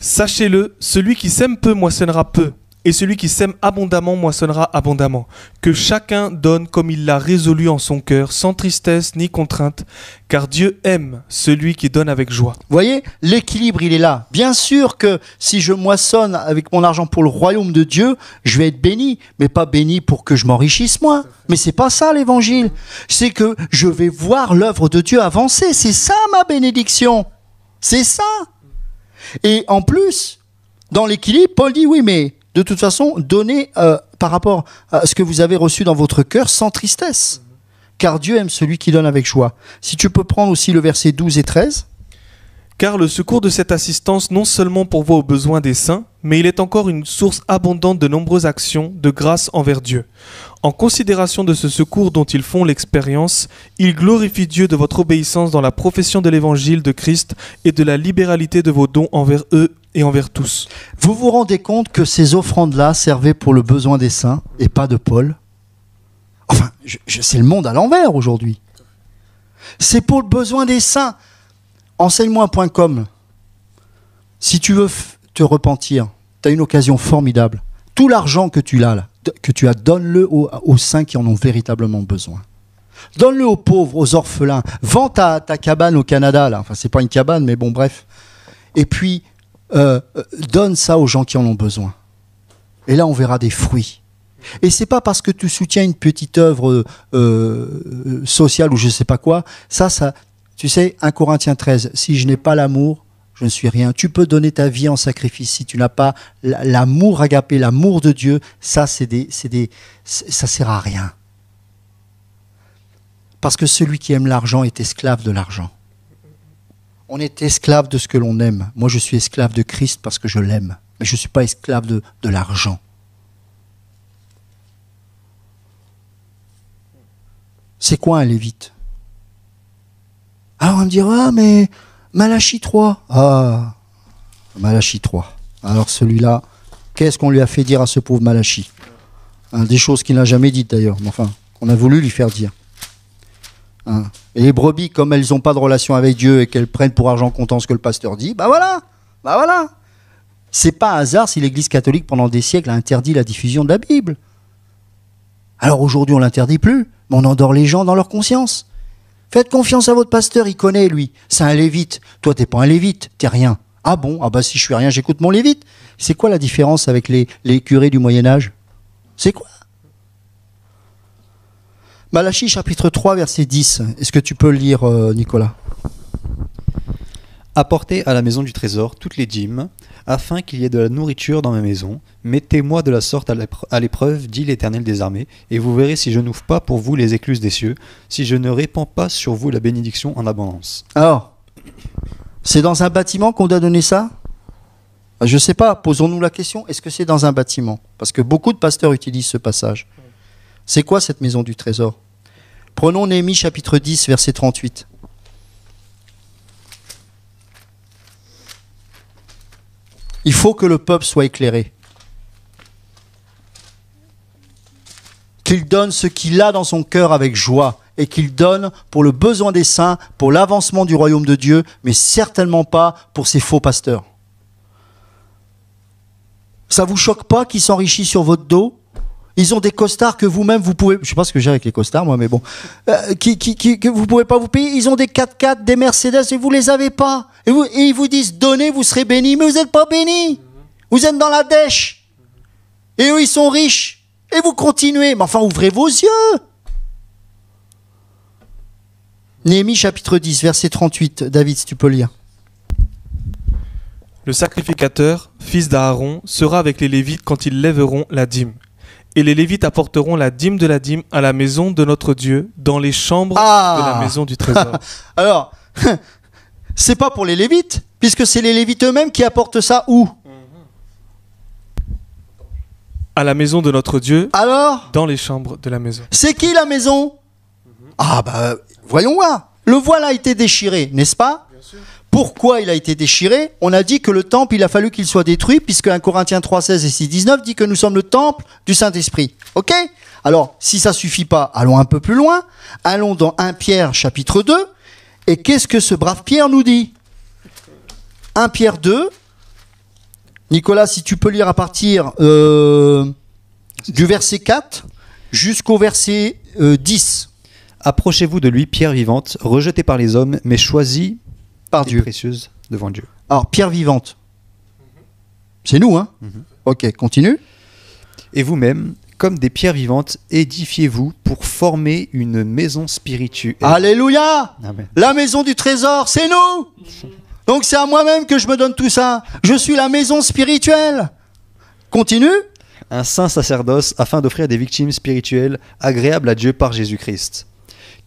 Sachez-le, celui qui sème peu moissonnera peu, et celui qui sème abondamment moissonnera abondamment. Que chacun donne comme il l'a résolu en son cœur, sans tristesse ni contrainte, car Dieu aime celui qui donne avec joie. Vous voyez, l'équilibre, il est là. Bien sûr que si je moissonne avec mon argent pour le royaume de Dieu, je vais être béni, mais pas béni pour que je m'enrichisse moi. Mais c'est pas ça l'évangile. C'est que je vais voir l'œuvre de Dieu avancer. C'est ça ma bénédiction. C'est ça. Et en plus, dans l'équilibre, Paul dit oui, mais de toute façon, donnez euh, par rapport à ce que vous avez reçu dans votre cœur sans tristesse. Car Dieu aime celui qui donne avec joie. Si tu peux prendre aussi le verset 12 et 13. Car le secours de cette assistance non seulement pourvoit aux besoins des saints, mais il est encore une source abondante de nombreuses actions de grâce envers Dieu. En considération de ce secours dont ils font l'expérience, ils glorifient Dieu de votre obéissance dans la profession de l'évangile de Christ et de la libéralité de vos dons envers eux et envers tous. Vous vous rendez compte que ces offrandes-là servaient pour le besoin des saints et pas de Paul Enfin, c'est le monde à l'envers aujourd'hui. C'est pour le besoin des saints. Enseigne-moi.com. Si tu veux te repentir, tu as une occasion formidable. Tout l'argent que tu as que tu as, donne-le aux, saints qui en ont véritablement besoin. Donne-le aux pauvres, aux orphelins. Vends ta, cabane au Canada, là. Enfin, c'est pas une cabane, mais bon, bref. Et puis, euh, euh, donne ça aux gens qui en ont besoin. Et là, on verra des fruits. Et c'est pas parce que tu soutiens une petite œuvre euh, sociale ou je sais pas quoi. Ça, ça, tu sais, 1 Corinthiens 13. Si je n'ai pas l'amour, je ne suis rien. Tu peux donner ta vie en sacrifice si tu n'as pas l'amour agapé, l'amour de Dieu. Ça, c'est des, des, ça sert à rien. Parce que celui qui aime l'argent est esclave de l'argent on est esclave de ce que l'on aime. Moi, je suis esclave de Christ parce que je l'aime. Mais je ne suis pas esclave de, l'argent. C'est quoi un lévite Alors ah, on va me dire, ah, mais Malachi 3. Ah, Malachi 3. Alors celui-là, qu'est-ce qu'on lui a fait dire à ce pauvre Malachi? Des choses qu'il n'a jamais dites d'ailleurs, mais enfin, on a voulu lui faire dire. Hein. Et les brebis, comme elles n'ont pas de relation avec Dieu et qu'elles prennent pour argent comptant ce que le pasteur dit, bah voilà, bah voilà. C'est pas hasard si l'Église catholique pendant des siècles a interdit la diffusion de la Bible. Alors aujourd'hui, on l'interdit plus, mais on endort les gens dans leur conscience. Faites confiance à votre pasteur, il connaît lui. C'est un lévite. Toi, t'es pas un lévite, t'es rien. Ah bon Ah bah si je suis rien, j'écoute mon lévite. C'est quoi la différence avec les curés du Moyen Âge C'est quoi Malachie chapitre 3 verset 10. Est-ce que tu peux lire euh, Nicolas Apportez à la maison du trésor toutes les dîmes, afin qu'il y ait de la nourriture dans ma maison. Mettez-moi de la sorte à l'épreuve, dit l'Éternel des armées, et vous verrez si je n'ouvre pas pour vous les écluses des cieux, si je ne répands pas sur vous la bénédiction en abondance. Alors, c'est dans un bâtiment qu'on doit donner ça Je ne sais pas, posons-nous la question, est-ce que c'est dans un bâtiment Parce que beaucoup de pasteurs utilisent ce passage. C'est quoi cette maison du trésor Prenons Néhémie chapitre 10, verset 38. Il faut que le peuple soit éclairé. Qu'il donne ce qu'il a dans son cœur avec joie et qu'il donne pour le besoin des saints, pour l'avancement du royaume de Dieu, mais certainement pas pour ses faux pasteurs. Ça vous choque pas qu'il s'enrichissent sur votre dos ils ont des costards que vous-même vous pouvez. Je ne sais pas ce que j'ai avec les costards moi, mais bon, euh, que vous pouvez pas vous payer. Ils ont des 4x4, des Mercedes et vous les avez pas. Et, ils vous disent donnez, vous serez bénis. mais vous n'êtes pas bénis. Vous êtes dans la dèche. Et eux ils sont riches. Et vous continuez. Mais enfin ouvrez vos yeux. Néhémie chapitre 10, verset 38. David, si tu peux lire. Le sacrificateur, fils d'Aaron, sera avec les Lévites quand ils lèveront la dîme. Et les Lévites apporteront la dîme de la dîme à la maison de notre Dieu, dans les chambres ah. de la maison du trésor. Alors, c'est pas pour les Lévites, puisque c'est les Lévites eux-mêmes qui apportent ça où À la maison de notre Dieu. Alors Dans les chambres de la maison. C'est qui la maison Ah bah, voyons voir. Le voile a été déchiré, n'est-ce pas pourquoi il a été déchiré, on a dit que le temple, il a fallu qu'il soit détruit, puisque 1 Corinthiens 3, 16 et 6, 19 dit que nous sommes le temple du Saint-Esprit. OK Alors, si ça suffit pas, allons un peu plus loin. Allons dans 1 Pierre chapitre 2. Et qu'est-ce que ce brave Pierre nous dit 1 Pierre 2. Nicolas, si tu peux lire à partir euh, du verset 4 jusqu'au verset 10. Euh, Approchez-vous de lui, pierre vivante, rejetée par les hommes, mais choisie par Dieu. précieuse devant Dieu. Alors, pierre vivante, c'est nous, hein mm-hmm. Ok, continue. Et vous-même, comme des pierres vivantes, édifiez-vous pour former une maison spirituelle. Alléluia La maison du trésor, c'est nous Donc c'est à moi-même que je me donne tout ça. Je suis la maison spirituelle. Continue. Un saint sacerdoce afin d'offrir des victimes spirituelles agréables à Dieu par Jésus-Christ.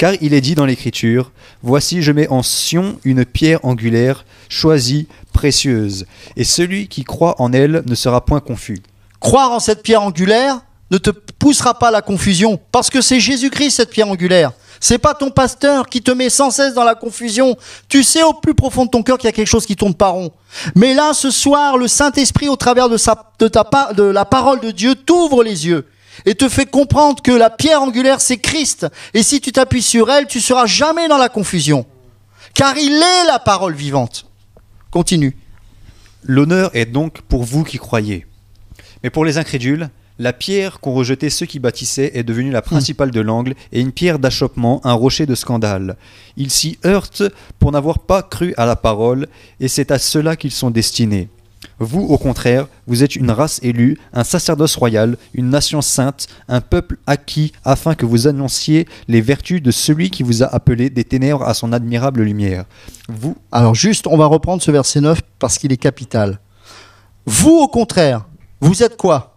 Car il est dit dans l'Écriture, Voici je mets en Sion une pierre angulaire, choisie, précieuse, et celui qui croit en elle ne sera point confus. Croire en cette pierre angulaire ne te poussera pas à la confusion, parce que c'est Jésus-Christ cette pierre angulaire. C'est pas ton pasteur qui te met sans cesse dans la confusion. Tu sais au plus profond de ton cœur qu'il y a quelque chose qui tourne pas rond. Mais là, ce soir, le Saint-Esprit, au travers de la parole de Dieu, t'ouvre les yeux et te fait comprendre que la pierre angulaire, c'est Christ. Et si tu t'appuies sur elle, tu ne seras jamais dans la confusion. Car il est la parole vivante. Continue. L'honneur est donc pour vous qui croyez. Mais pour les incrédules, la pierre qu'ont rejetée ceux qui bâtissaient est devenue la principale de l'angle et une pierre d'achoppement, un rocher de scandale. Ils s'y heurtent pour n'avoir pas cru à la parole, et c'est à cela qu'ils sont destinés. Vous, au contraire, vous êtes une race élue, un sacerdoce royal, une nation sainte, un peuple acquis, afin que vous annonciez les vertus de celui qui vous a appelé des ténèbres à son admirable lumière. Vous. Alors, juste, on va reprendre ce verset 9 parce qu'il est capital. Vous, au contraire, vous êtes quoi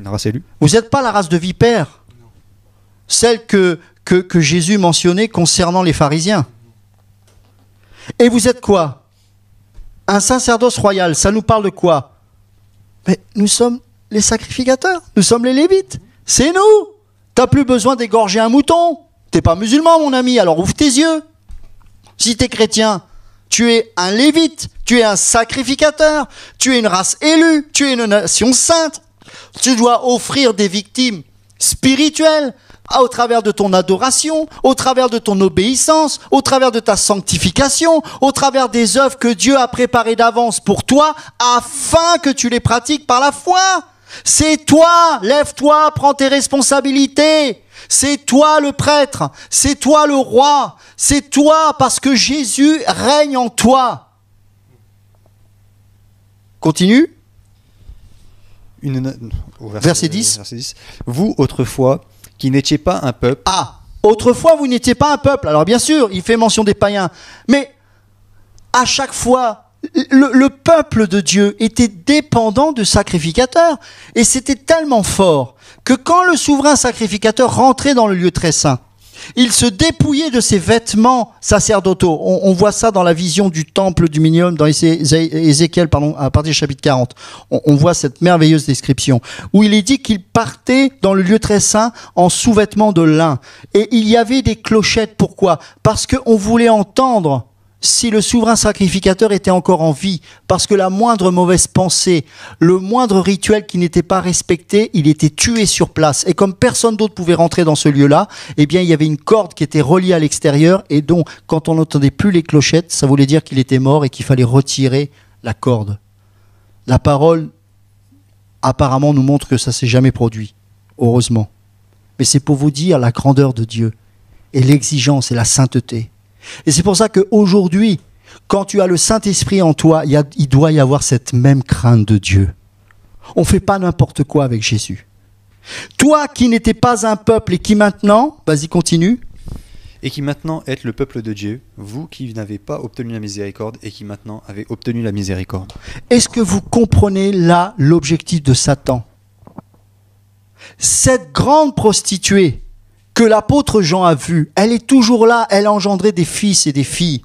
Une race élue. Vous n'êtes pas la race de vipères, celle que, que Jésus mentionnait concernant les pharisiens. Et vous êtes quoi un sacerdoce royal, ça nous parle de quoi Mais nous sommes les sacrificateurs, nous sommes les Lévites, c'est nous. T'as plus besoin d'égorger un mouton. T'es pas musulman, mon ami, alors ouvre tes yeux. Si t'es chrétien, tu es un lévite, tu es un sacrificateur, tu es une race élue, tu es une nation sainte. Tu dois offrir des victimes spirituelles, au travers de ton adoration, au travers de ton obéissance, au travers de ta sanctification, au travers des œuvres que Dieu a préparées d'avance pour toi, afin que tu les pratiques par la foi. C'est toi, lève-toi, prends tes responsabilités. C'est toi le prêtre, c'est toi le roi, c'est toi parce que Jésus règne en toi. Continue. Verset, 10. verset 10. Vous, autrefois, qui n'étiez pas un peuple. Ah, autrefois vous n'étiez pas un peuple. Alors bien sûr, il fait mention des païens, mais à chaque fois, le, peuple de Dieu était dépendant du sacrificateur, et c'était tellement fort que quand le souverain sacrificateur rentrait dans le lieu très saint, il se dépouillait de ses vêtements sacerdotaux. On, on voit ça dans la vision du temple du Minium dans Ézéchiel, pardon, à partir du chapitre 40. On, on voit cette merveilleuse description où il est dit qu'il partait dans le lieu très saint en sous-vêtements de lin. Et il y avait des clochettes. Pourquoi Parce qu'on voulait entendre si le souverain sacrificateur était encore en vie, parce que la moindre mauvaise pensée, le moindre rituel qui n'était pas respecté, il était tué sur place. Et comme personne d'autre pouvait rentrer dans ce lieu-là, eh bien, il y avait une corde qui était reliée à l'extérieur, et donc, quand on n'entendait plus les clochettes, ça voulait dire qu'il était mort et qu'il fallait retirer la corde. La parole, apparemment, nous montre que ça s'est jamais produit, heureusement. Mais c'est pour vous dire la grandeur de Dieu, et l'exigence et la sainteté. Et c'est pour ça qu'aujourd'hui, quand tu as le Saint-Esprit en toi, il, doit y avoir cette même crainte de Dieu. On ne fait pas n'importe quoi avec Jésus. Toi qui n'étais pas un peuple et qui maintenant, vas-y continue. Et qui maintenant êtes le peuple de Dieu, vous qui n'avez pas obtenu la miséricorde et qui maintenant avez obtenu la miséricorde. Est-ce que vous comprenez là l'objectif de Satan Cette grande prostituée, que l'apôtre Jean a vu, elle est toujours là, elle a engendré des fils et des filles.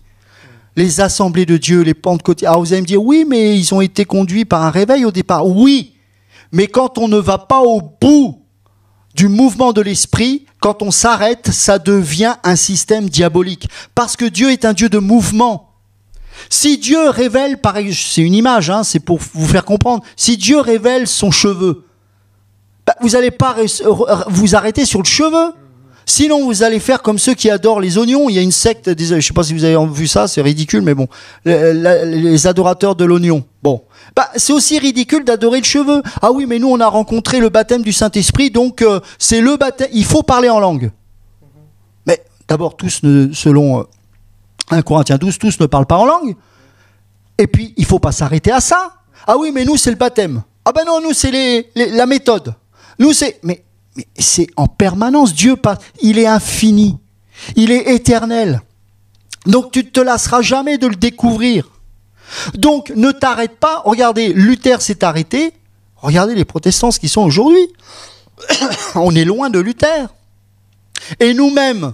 Les assemblées de Dieu, les pentecôtistes. Alors ah, vous allez me dire, oui, mais ils ont été conduits par un réveil au départ. Oui, mais quand on ne va pas au bout du mouvement de l'esprit, quand on s'arrête, ça devient un système diabolique. Parce que Dieu est un Dieu de mouvement. Si Dieu révèle, pareil, c'est une image, hein, c'est pour vous faire comprendre, si Dieu révèle son cheveu, bah, vous n'allez pas vous arrêter sur le cheveu. Sinon, vous allez faire comme ceux qui adorent les oignons. Il y a une secte, je je sais pas si vous avez vu ça, c'est ridicule, mais bon, les adorateurs de l'oignon. Bon, bah, c'est aussi ridicule d'adorer le cheveu. Ah oui, mais nous on a rencontré le baptême du Saint Esprit, donc euh, c'est le baptême. Il faut parler en langue. Mais d'abord, tous selon 1 euh, Corinthiens 12, tous ne parlent pas en langue. Et puis, il faut pas s'arrêter à ça. Ah oui, mais nous, c'est le baptême. Ah ben non, nous, c'est la méthode. Nous, c'est... Mais mais c'est en permanence. Dieu, il est infini. Il est éternel. Donc tu ne te lasseras jamais de le découvrir. Donc ne t'arrête pas. Regardez, Luther s'est arrêté. Regardez les protestants qui sont aujourd'hui. On est loin de Luther. Et nous-mêmes,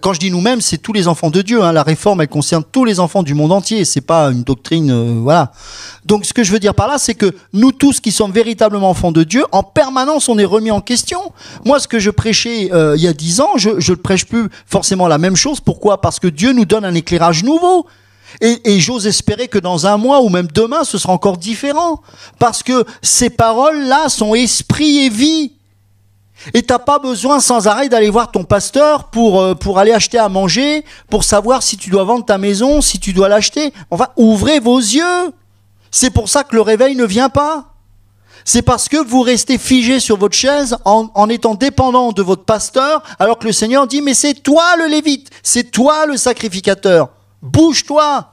quand je dis nous-mêmes, c'est tous les enfants de Dieu. Hein. La réforme, elle concerne tous les enfants du monde entier. C'est pas une doctrine, euh, voilà. Donc, ce que je veux dire par là, c'est que nous tous qui sommes véritablement enfants de Dieu, en permanence, on est remis en question. Moi, ce que je prêchais euh, il y a dix ans, je ne prêche plus forcément la même chose. Pourquoi Parce que Dieu nous donne un éclairage nouveau. Et, et j'ose espérer que dans un mois ou même demain, ce sera encore différent. Parce que ces paroles-là sont esprit et vie. Et t'as pas besoin sans arrêt d'aller voir ton pasteur pour, euh, pour aller acheter à manger, pour savoir si tu dois vendre ta maison, si tu dois l'acheter. va ouvrez vos yeux. C'est pour ça que le réveil ne vient pas. C'est parce que vous restez figé sur votre chaise en, en, étant dépendant de votre pasteur, alors que le Seigneur dit, mais c'est toi le Lévite, c'est toi le sacrificateur. Bouge-toi.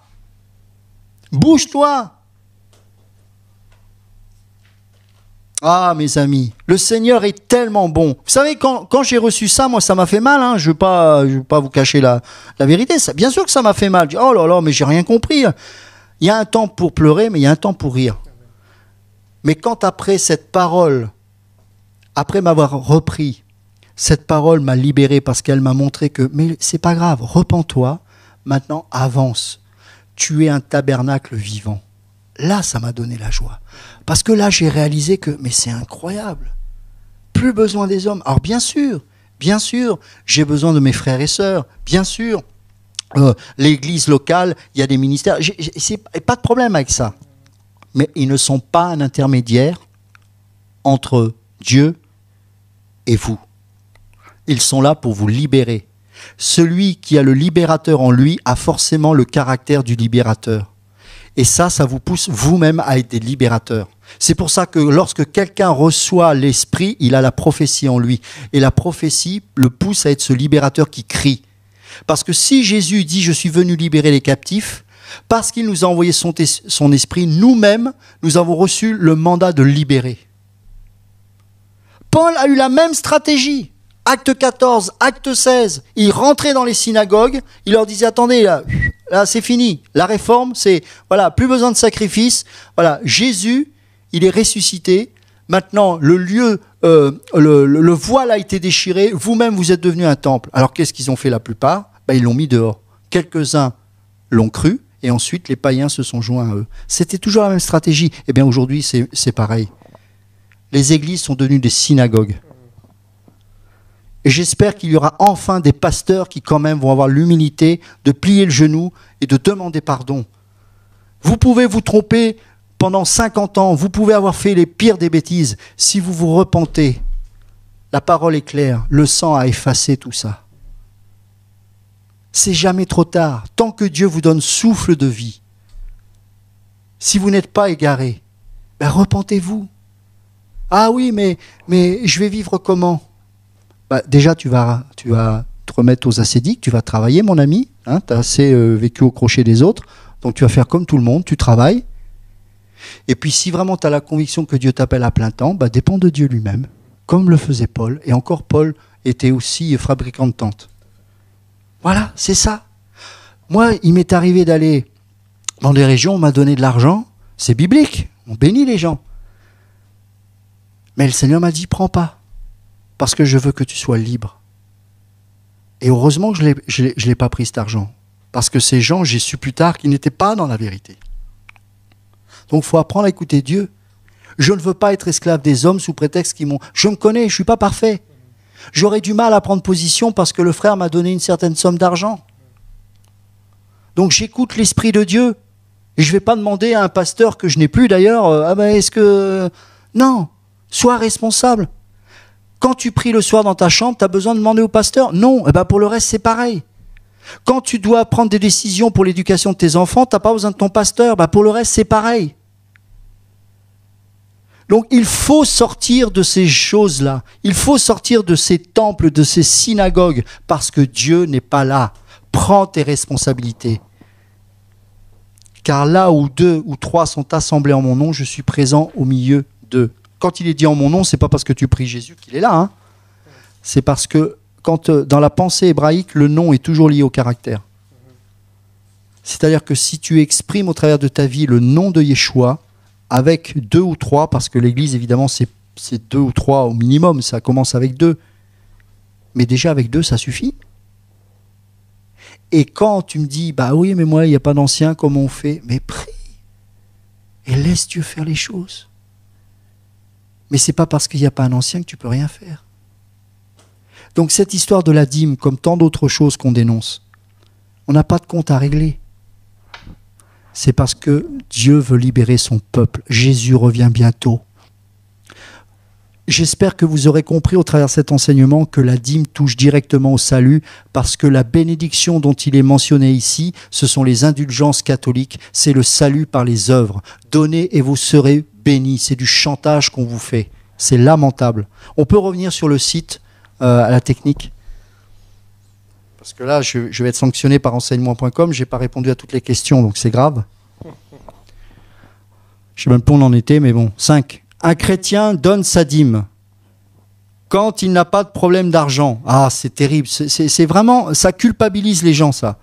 Bouge-toi. Ah, mes amis, le Seigneur est tellement bon. Vous savez, quand, quand j'ai reçu ça, moi, ça m'a fait mal. Hein. Je ne vais, pas vous cacher la, la vérité. bien sûr que ça m'a fait mal. oh là là, mais j'ai rien compris. Hein. Il y a un temps pour pleurer, mais il y a un temps pour rire. Mais quand après cette parole, après m'avoir repris, cette parole m'a libéré parce qu'elle m'a montré que, mais c'est pas grave, repens-toi, maintenant avance. Tu es un tabernacle vivant. Là, ça m'a donné la joie. Parce que là, j'ai réalisé que, mais c'est incroyable. Plus besoin des hommes. Alors bien sûr, bien sûr, j'ai besoin de mes frères et sœurs. Bien sûr, euh, l'église locale, il y a des ministères. J pas de problème avec ça. Mais ils ne sont pas un intermédiaire entre Dieu et vous. Ils sont là pour vous libérer. Celui qui a le libérateur en lui a forcément le caractère du libérateur. Et ça, ça vous pousse vous-même à être des libérateurs. C'est pour ça que lorsque quelqu'un reçoit l'esprit, il a la prophétie en lui. Et la prophétie le pousse à être ce libérateur qui crie. Parce que si Jésus dit je suis venu libérer les captifs, parce qu'il nous a envoyé son, son esprit, nous-mêmes, nous avons reçu le mandat de libérer. Paul a eu la même stratégie. Acte 14, acte 16, il rentrait dans les synagogues, il leur disait attendez, là, Là, c'est fini. La réforme, c'est voilà, plus besoin de sacrifice. Voilà, Jésus, il est ressuscité. Maintenant, le lieu, euh, le, voile a été déchiré. Vous-même, vous êtes devenu un temple. Alors, qu'est-ce qu'ils ont fait la plupart ben, Ils l'ont mis dehors. Quelques-uns l'ont cru, et ensuite les païens se sont joints à eux. C'était toujours la même stratégie. Eh bien, aujourd'hui, c'est pareil. Les églises sont devenues des synagogues j'espère qu'il y aura enfin des pasteurs qui quand même vont avoir l'humilité de plier le genou et de demander pardon. Vous pouvez vous tromper pendant 50 ans, vous pouvez avoir fait les pires des bêtises. Si vous vous repentez, la parole est claire, le sang a effacé tout ça. C'est jamais trop tard, tant que Dieu vous donne souffle de vie. Si vous n'êtes pas égaré, ben, repentez-vous. Ah oui, mais, mais je vais vivre comment bah, déjà tu vas, tu vas te remettre aux acédiques, tu vas travailler mon ami, hein, tu as assez euh, vécu au crochet des autres, donc tu vas faire comme tout le monde, tu travailles. Et puis si vraiment tu as la conviction que Dieu t'appelle à plein temps, bah, dépend de Dieu lui-même, comme le faisait Paul, et encore Paul était aussi fabricant de tentes. Voilà, c'est ça. Moi, il m'est arrivé d'aller dans des régions, on m'a donné de l'argent, c'est biblique, on bénit les gens. Mais le Seigneur m'a dit, prends pas parce que je veux que tu sois libre. Et heureusement que je ne l'ai pas pris cet argent, parce que ces gens, j'ai su plus tard qu'ils n'étaient pas dans la vérité. Donc faut apprendre à écouter Dieu. Je ne veux pas être esclave des hommes sous prétexte qu'ils m'ont... Je me connais, je ne suis pas parfait. J'aurais du mal à prendre position parce que le frère m'a donné une certaine somme d'argent. Donc j'écoute l'Esprit de Dieu. Et je ne vais pas demander à un pasteur que je n'ai plus d'ailleurs, euh, ah ben est-ce que... Non, sois responsable. Quand tu pries le soir dans ta chambre, tu as besoin de demander au pasteur Non, et eh ben, pour le reste, c'est pareil. Quand tu dois prendre des décisions pour l'éducation de tes enfants, tu n'as pas besoin de ton pasteur. Bah, pour le reste, c'est pareil. Donc il faut sortir de ces choses-là. Il faut sortir de ces temples, de ces synagogues, parce que Dieu n'est pas là. Prends tes responsabilités. Car là où deux ou trois sont assemblés en mon nom, je suis présent au milieu d'eux quand il est dit en mon nom, c'est pas parce que tu pries Jésus qu'il est là. Hein. C'est parce que quand, euh, dans la pensée hébraïque, le nom est toujours lié au caractère. C'est-à-dire que si tu exprimes au travers de ta vie le nom de Yeshua, avec deux ou trois, parce que l'Église, évidemment, c'est deux ou trois au minimum, ça commence avec deux. Mais déjà, avec deux, ça suffit. Et quand tu me dis, bah oui, mais moi, il n'y a pas d'anciens comment on fait Mais prie et laisse Dieu faire les choses. Mais n'est pas parce qu'il n'y a pas un ancien que tu peux rien faire. Donc cette histoire de la dîme, comme tant d'autres choses qu'on dénonce, on n'a pas de compte à régler. C'est parce que Dieu veut libérer son peuple. Jésus revient bientôt. J'espère que vous aurez compris au travers cet enseignement que la dîme touche directement au salut parce que la bénédiction dont il est mentionné ici, ce sont les indulgences catholiques, c'est le salut par les œuvres. Donnez et vous serez c'est du chantage qu'on vous fait. C'est lamentable. On peut revenir sur le site euh, à la technique Parce que là, je, vais être sanctionné par enseignement.com, n'ai pas répondu à toutes les questions, donc c'est grave. Je sais même pas où on en était, mais bon. 5. Un chrétien donne sa dîme quand il n'a pas de problème d'argent. Ah, c'est terrible. C'est vraiment, ça culpabilise les gens, ça.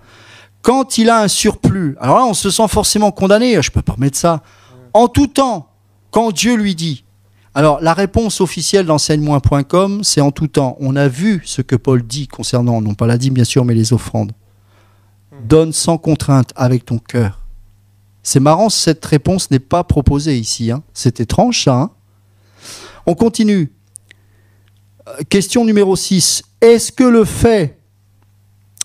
Quand il a un surplus, alors là, on se sent forcément condamné. Je ne peux pas mettre ça. En tout temps, quand Dieu lui dit, alors la réponse officielle d'enseignement.com, c'est en tout temps. On a vu ce que Paul dit concernant, non pas la dîme bien sûr, mais les offrandes. Hmm. Donne sans contrainte avec ton cœur. C'est marrant, cette réponse n'est pas proposée ici. Hein. C'est étrange ça. Hein. On continue. Euh, question numéro 6. Est-ce que le fait,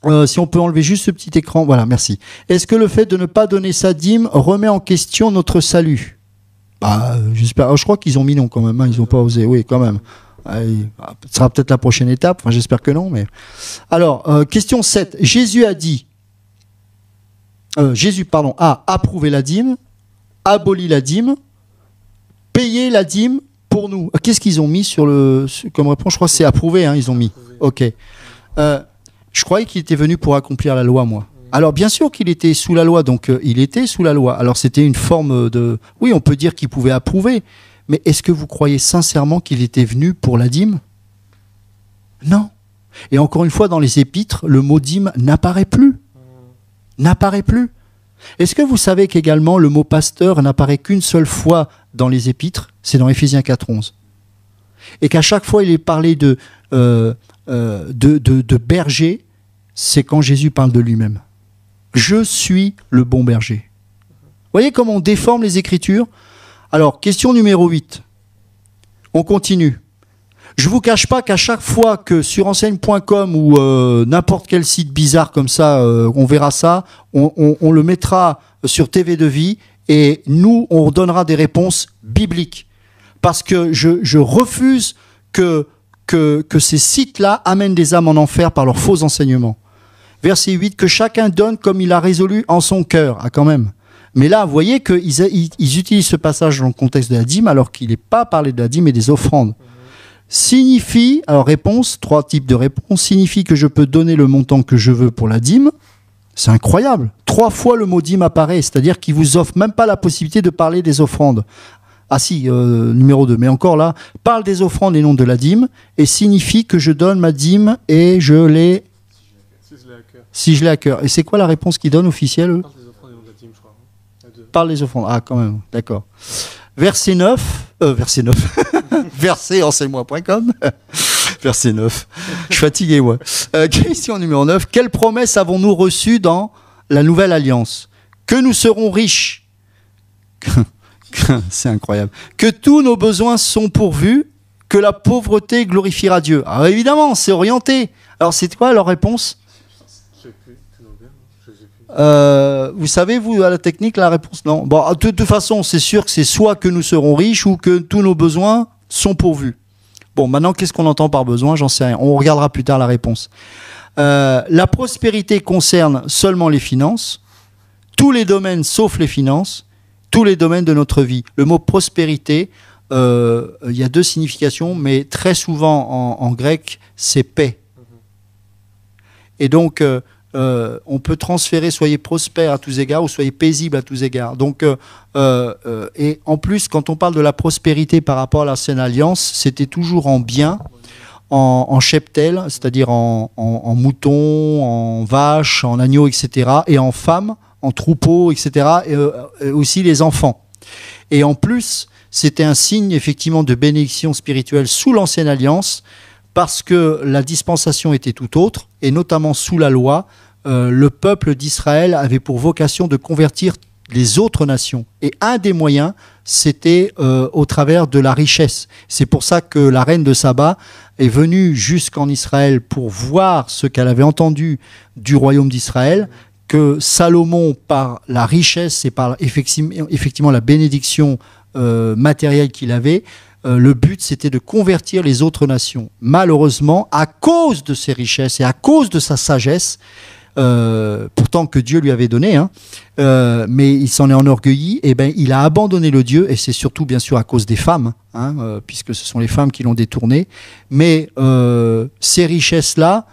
euh, si on peut enlever juste ce petit écran, voilà, merci. Est-ce que le fait de ne pas donner sa dîme remet en question notre salut bah, j'espère. Oh, je crois qu'ils ont mis non quand même. Hein. Ils n'ont pas osé. Oui, quand même. Bah, ce sera peut-être la prochaine étape. Enfin, j'espère que non. Mais alors, euh, question 7. Jésus a dit. Euh, Jésus, pardon, a approuvé la dîme, aboli la dîme, payé la dîme pour nous. Euh, qu'est-ce qu'ils ont mis sur le comme réponse Je crois que c'est approuvé. Hein, ils ont mis. Ok. je croyais qu'il était venu pour accomplir la loi, moi. Alors bien sûr qu'il était sous la loi, donc euh, il était sous la loi. Alors c'était une forme de... Oui, on peut dire qu'il pouvait approuver, mais est-ce que vous croyez sincèrement qu'il était venu pour la dîme Non. Et encore une fois, dans les épîtres, le mot dîme n'apparaît plus. N'apparaît plus. Est-ce que vous savez qu'également le mot pasteur n'apparaît qu'une seule fois dans les épîtres C'est dans Éphésiens 4.11. Et qu'à chaque fois il est parlé euh, euh, de, de berger, c'est quand Jésus parle de lui-même. Je suis le bon berger. Vous voyez comment on déforme les Écritures Alors, question numéro 8. On continue. Je vous cache pas qu'à chaque fois que sur enseigne.com ou euh, n'importe quel site bizarre comme ça, euh, on verra ça, on, le mettra sur TV de vie et nous, on donnera des réponses bibliques. Parce que je, refuse que, que, que ces sites-là amènent des âmes en enfer par leurs faux enseignements verset 8, que chacun donne comme il a résolu en son cœur. Ah, quand même. Mais là, vous voyez qu'ils ils, utilisent ce passage dans le contexte de la dîme, alors qu'il n'est pas parlé de la dîme et des offrandes. Signifie, alors réponse, trois types de réponses, signifie que je peux donner le montant que je veux pour la dîme. C'est incroyable. Trois fois le mot dîme apparaît, c'est-à-dire qu'il vous offre même pas la possibilité de parler des offrandes. Ah si, euh, numéro 2, mais encore là, parle des offrandes et non de la dîme, et signifie que je donne ma dîme et je l'ai si je l'ai à cœur. Et c'est quoi la réponse qu'ils donnent officielle Par hein. les offrandes. Ah, quand même, d'accord. Verset 9, euh, verset 9, verset enseigne-moi.com, verset 9. Je suis fatigué, moi. Euh, question numéro 9. Quelle promesse avons-nous reçue dans la nouvelle alliance Que nous serons riches. c'est incroyable. Que tous nos besoins sont pourvus, que la pauvreté glorifiera Dieu. Alors évidemment, c'est orienté. Alors c'est quoi leur réponse euh, vous savez, vous, à la technique, la réponse non. Bon, de toute façon, c'est sûr que c'est soit que nous serons riches ou que tous nos besoins sont pourvus. Bon, maintenant, qu'est-ce qu'on entend par besoin J'en sais rien. On regardera plus tard la réponse. Euh, la prospérité concerne seulement les finances, tous les domaines sauf les finances, tous les domaines de notre vie. Le mot prospérité, euh, il y a deux significations, mais très souvent en, grec, c'est paix. Et donc, euh, euh, on peut transférer soyez prospère à tous égards ou soyez paisible à tous égards. Donc, euh, euh, et en plus, quand on parle de la prospérité par rapport à l'ancienne alliance, c'était toujours en bien, en, en cheptel, c'est-à-dire en, moutons, en vaches, en vache, en agneau, etc., et en femmes, en troupeaux, etc., et aussi les enfants. Et en plus, c'était un signe effectivement de bénédiction spirituelle sous l'ancienne alliance parce que la dispensation était tout autre, et notamment sous la loi, euh, le peuple d'Israël avait pour vocation de convertir les autres nations. Et un des moyens, c'était euh, au travers de la richesse. C'est pour ça que la reine de Saba est venue jusqu'en Israël pour voir ce qu'elle avait entendu du royaume d'Israël, que Salomon, par la richesse et par effectivement la bénédiction euh, matérielle qu'il avait, euh, le but, c'était de convertir les autres nations. Malheureusement, à cause de ses richesses et à cause de sa sagesse, euh, pourtant que Dieu lui avait donné, hein, euh, mais il s'en est enorgueilli, et eh ben il a abandonné le Dieu, et c'est surtout bien sûr à cause des femmes, hein, puisque ce sont les femmes qui l'ont détourné. Mais ces richesses-là,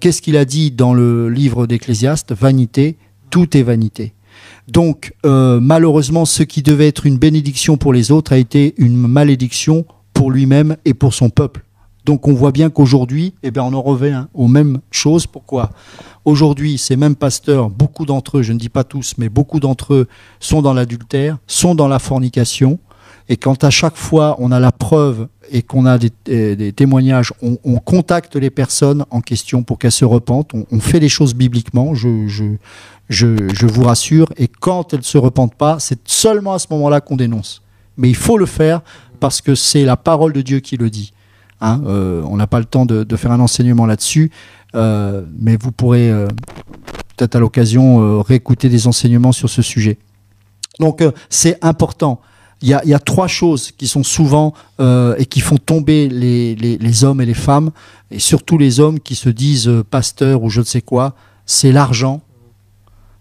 qu'est-ce qu'il a dit dans le livre d'Ecclésiaste Vanité, tout est vanité. Donc euh, malheureusement, ce qui devait être une bénédiction pour les autres a été une malédiction pour lui-même et pour son peuple. Donc on voit bien qu'aujourd'hui, eh ben, on en revient aux mêmes choses. Pourquoi Aujourd'hui, ces mêmes pasteurs, beaucoup d'entre eux, je ne dis pas tous, mais beaucoup d'entre eux sont dans l'adultère, sont dans la fornication. Et quand à chaque fois on a la preuve et qu'on a des, euh, témoignages, on, contacte les personnes en question pour qu'elles se repentent. On, fait les choses bibliquement, je, je, je, je vous rassure. Et quand elles ne se repentent pas, c'est seulement à ce moment-là qu'on dénonce. Mais il faut le faire parce que c'est la parole de Dieu qui le dit. Hein. Euh, on n'a pas le temps de, faire un enseignement là-dessus, euh, mais vous pourrez peut-être à l'occasion réécouter des enseignements sur ce sujet. Donc c'est important il y a, y a, trois choses qui sont souvent euh, et qui font tomber les, les, les, hommes et les femmes, et surtout les hommes qui se disent euh, pasteurs ou je ne sais quoi, c'est l'argent,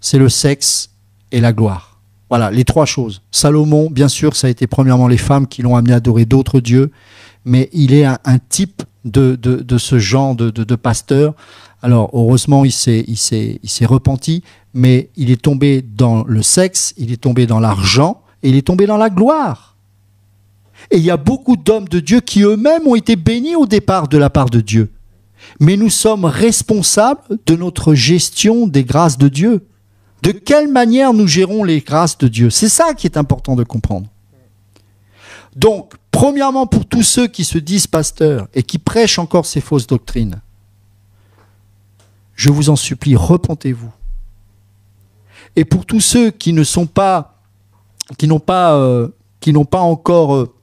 c'est le sexe et la gloire. Voilà, les trois choses. Salomon, bien sûr, ça a été premièrement les femmes qui l'ont amené à adorer d'autres dieux, mais il est un, type de, de, de, ce genre de, de, de pasteur. Alors heureusement, il s'est, il s'est, il s'est repenti, mais il est tombé dans le sexe, il est tombé dans l'argent, et il est tombé dans la gloire. Et il y a beaucoup d'hommes de Dieu qui eux-mêmes ont été bénis au départ de la part de Dieu. Mais nous sommes responsables de notre gestion des grâces de Dieu. De quelle manière nous gérons les grâces de Dieu C'est ça qui est important de comprendre. Donc, premièrement, pour tous ceux qui se disent pasteurs et qui prêchent encore ces fausses doctrines, je vous en supplie, repentez-vous. Et pour tous ceux qui ne sont pas qui n'ont pas, euh, qui n'ont pas encore euh,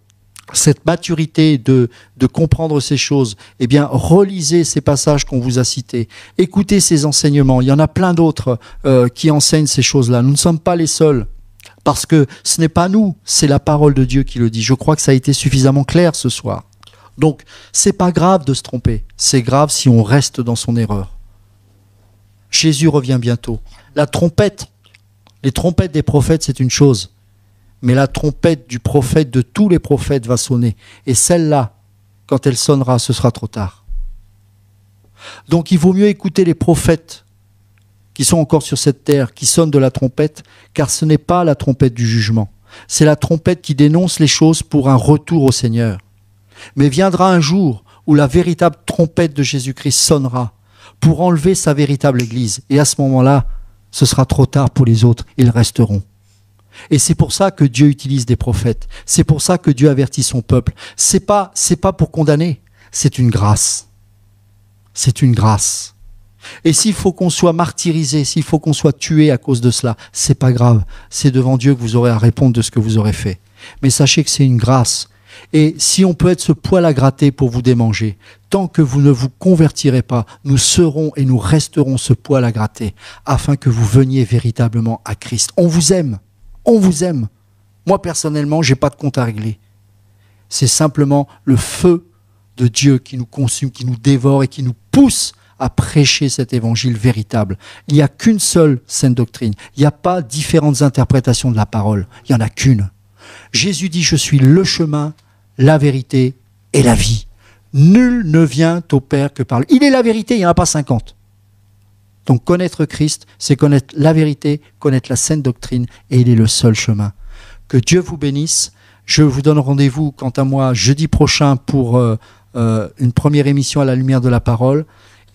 cette maturité de, de comprendre ces choses, eh bien, relisez ces passages qu'on vous a cités, écoutez ces enseignements. Il y en a plein d'autres euh, qui enseignent ces choses-là. Nous ne sommes pas les seuls. Parce que ce n'est pas nous, c'est la parole de Dieu qui le dit. Je crois que ça a été suffisamment clair ce soir. Donc, c'est pas grave de se tromper. C'est grave si on reste dans son erreur. Jésus revient bientôt. La trompette, les trompettes des prophètes, c'est une chose mais la trompette du prophète, de tous les prophètes, va sonner. Et celle-là, quand elle sonnera, ce sera trop tard. Donc il vaut mieux écouter les prophètes qui sont encore sur cette terre, qui sonnent de la trompette, car ce n'est pas la trompette du jugement. C'est la trompette qui dénonce les choses pour un retour au Seigneur. Mais viendra un jour où la véritable trompette de Jésus-Christ sonnera pour enlever sa véritable Église. Et à ce moment-là, ce sera trop tard pour les autres, ils resteront. Et c'est pour ça que Dieu utilise des prophètes. C'est pour ça que Dieu avertit son peuple. C'est pas, c'est pas pour condamner. C'est une grâce. C'est une grâce. Et s'il faut qu'on soit martyrisé, s'il faut qu'on soit tué à cause de cela, c'est pas grave. C'est devant Dieu que vous aurez à répondre de ce que vous aurez fait. Mais sachez que c'est une grâce. Et si on peut être ce poil à gratter pour vous démanger, tant que vous ne vous convertirez pas, nous serons et nous resterons ce poil à gratter, afin que vous veniez véritablement à Christ. On vous aime, on vous aime. Moi, personnellement, j'ai pas de compte à régler. C'est simplement le feu de Dieu qui nous consume, qui nous dévore et qui nous pousse à prêcher cet évangile véritable. Il n'y a qu'une seule sainte doctrine. Il n'y a pas différentes interprétations de la parole. Il n'y en a qu'une. Jésus dit, je suis le chemin, la vérité et la vie. Nul ne vient au Père que par lui. Il est la vérité, il n'y en a pas cinquante. Donc connaître Christ, c'est connaître la vérité, connaître la sainte doctrine, et il est le seul chemin. Que Dieu vous bénisse. Je vous donne rendez-vous, quant à moi, jeudi prochain pour euh, euh, une première émission à la lumière de la parole.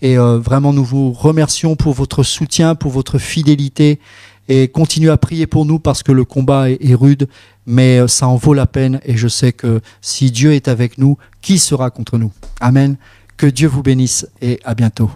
Et euh, vraiment, nous vous remercions pour votre soutien, pour votre fidélité. Et continuez à prier pour nous parce que le combat est rude, mais ça en vaut la peine. Et je sais que si Dieu est avec nous, qui sera contre nous Amen. Que Dieu vous bénisse et à bientôt.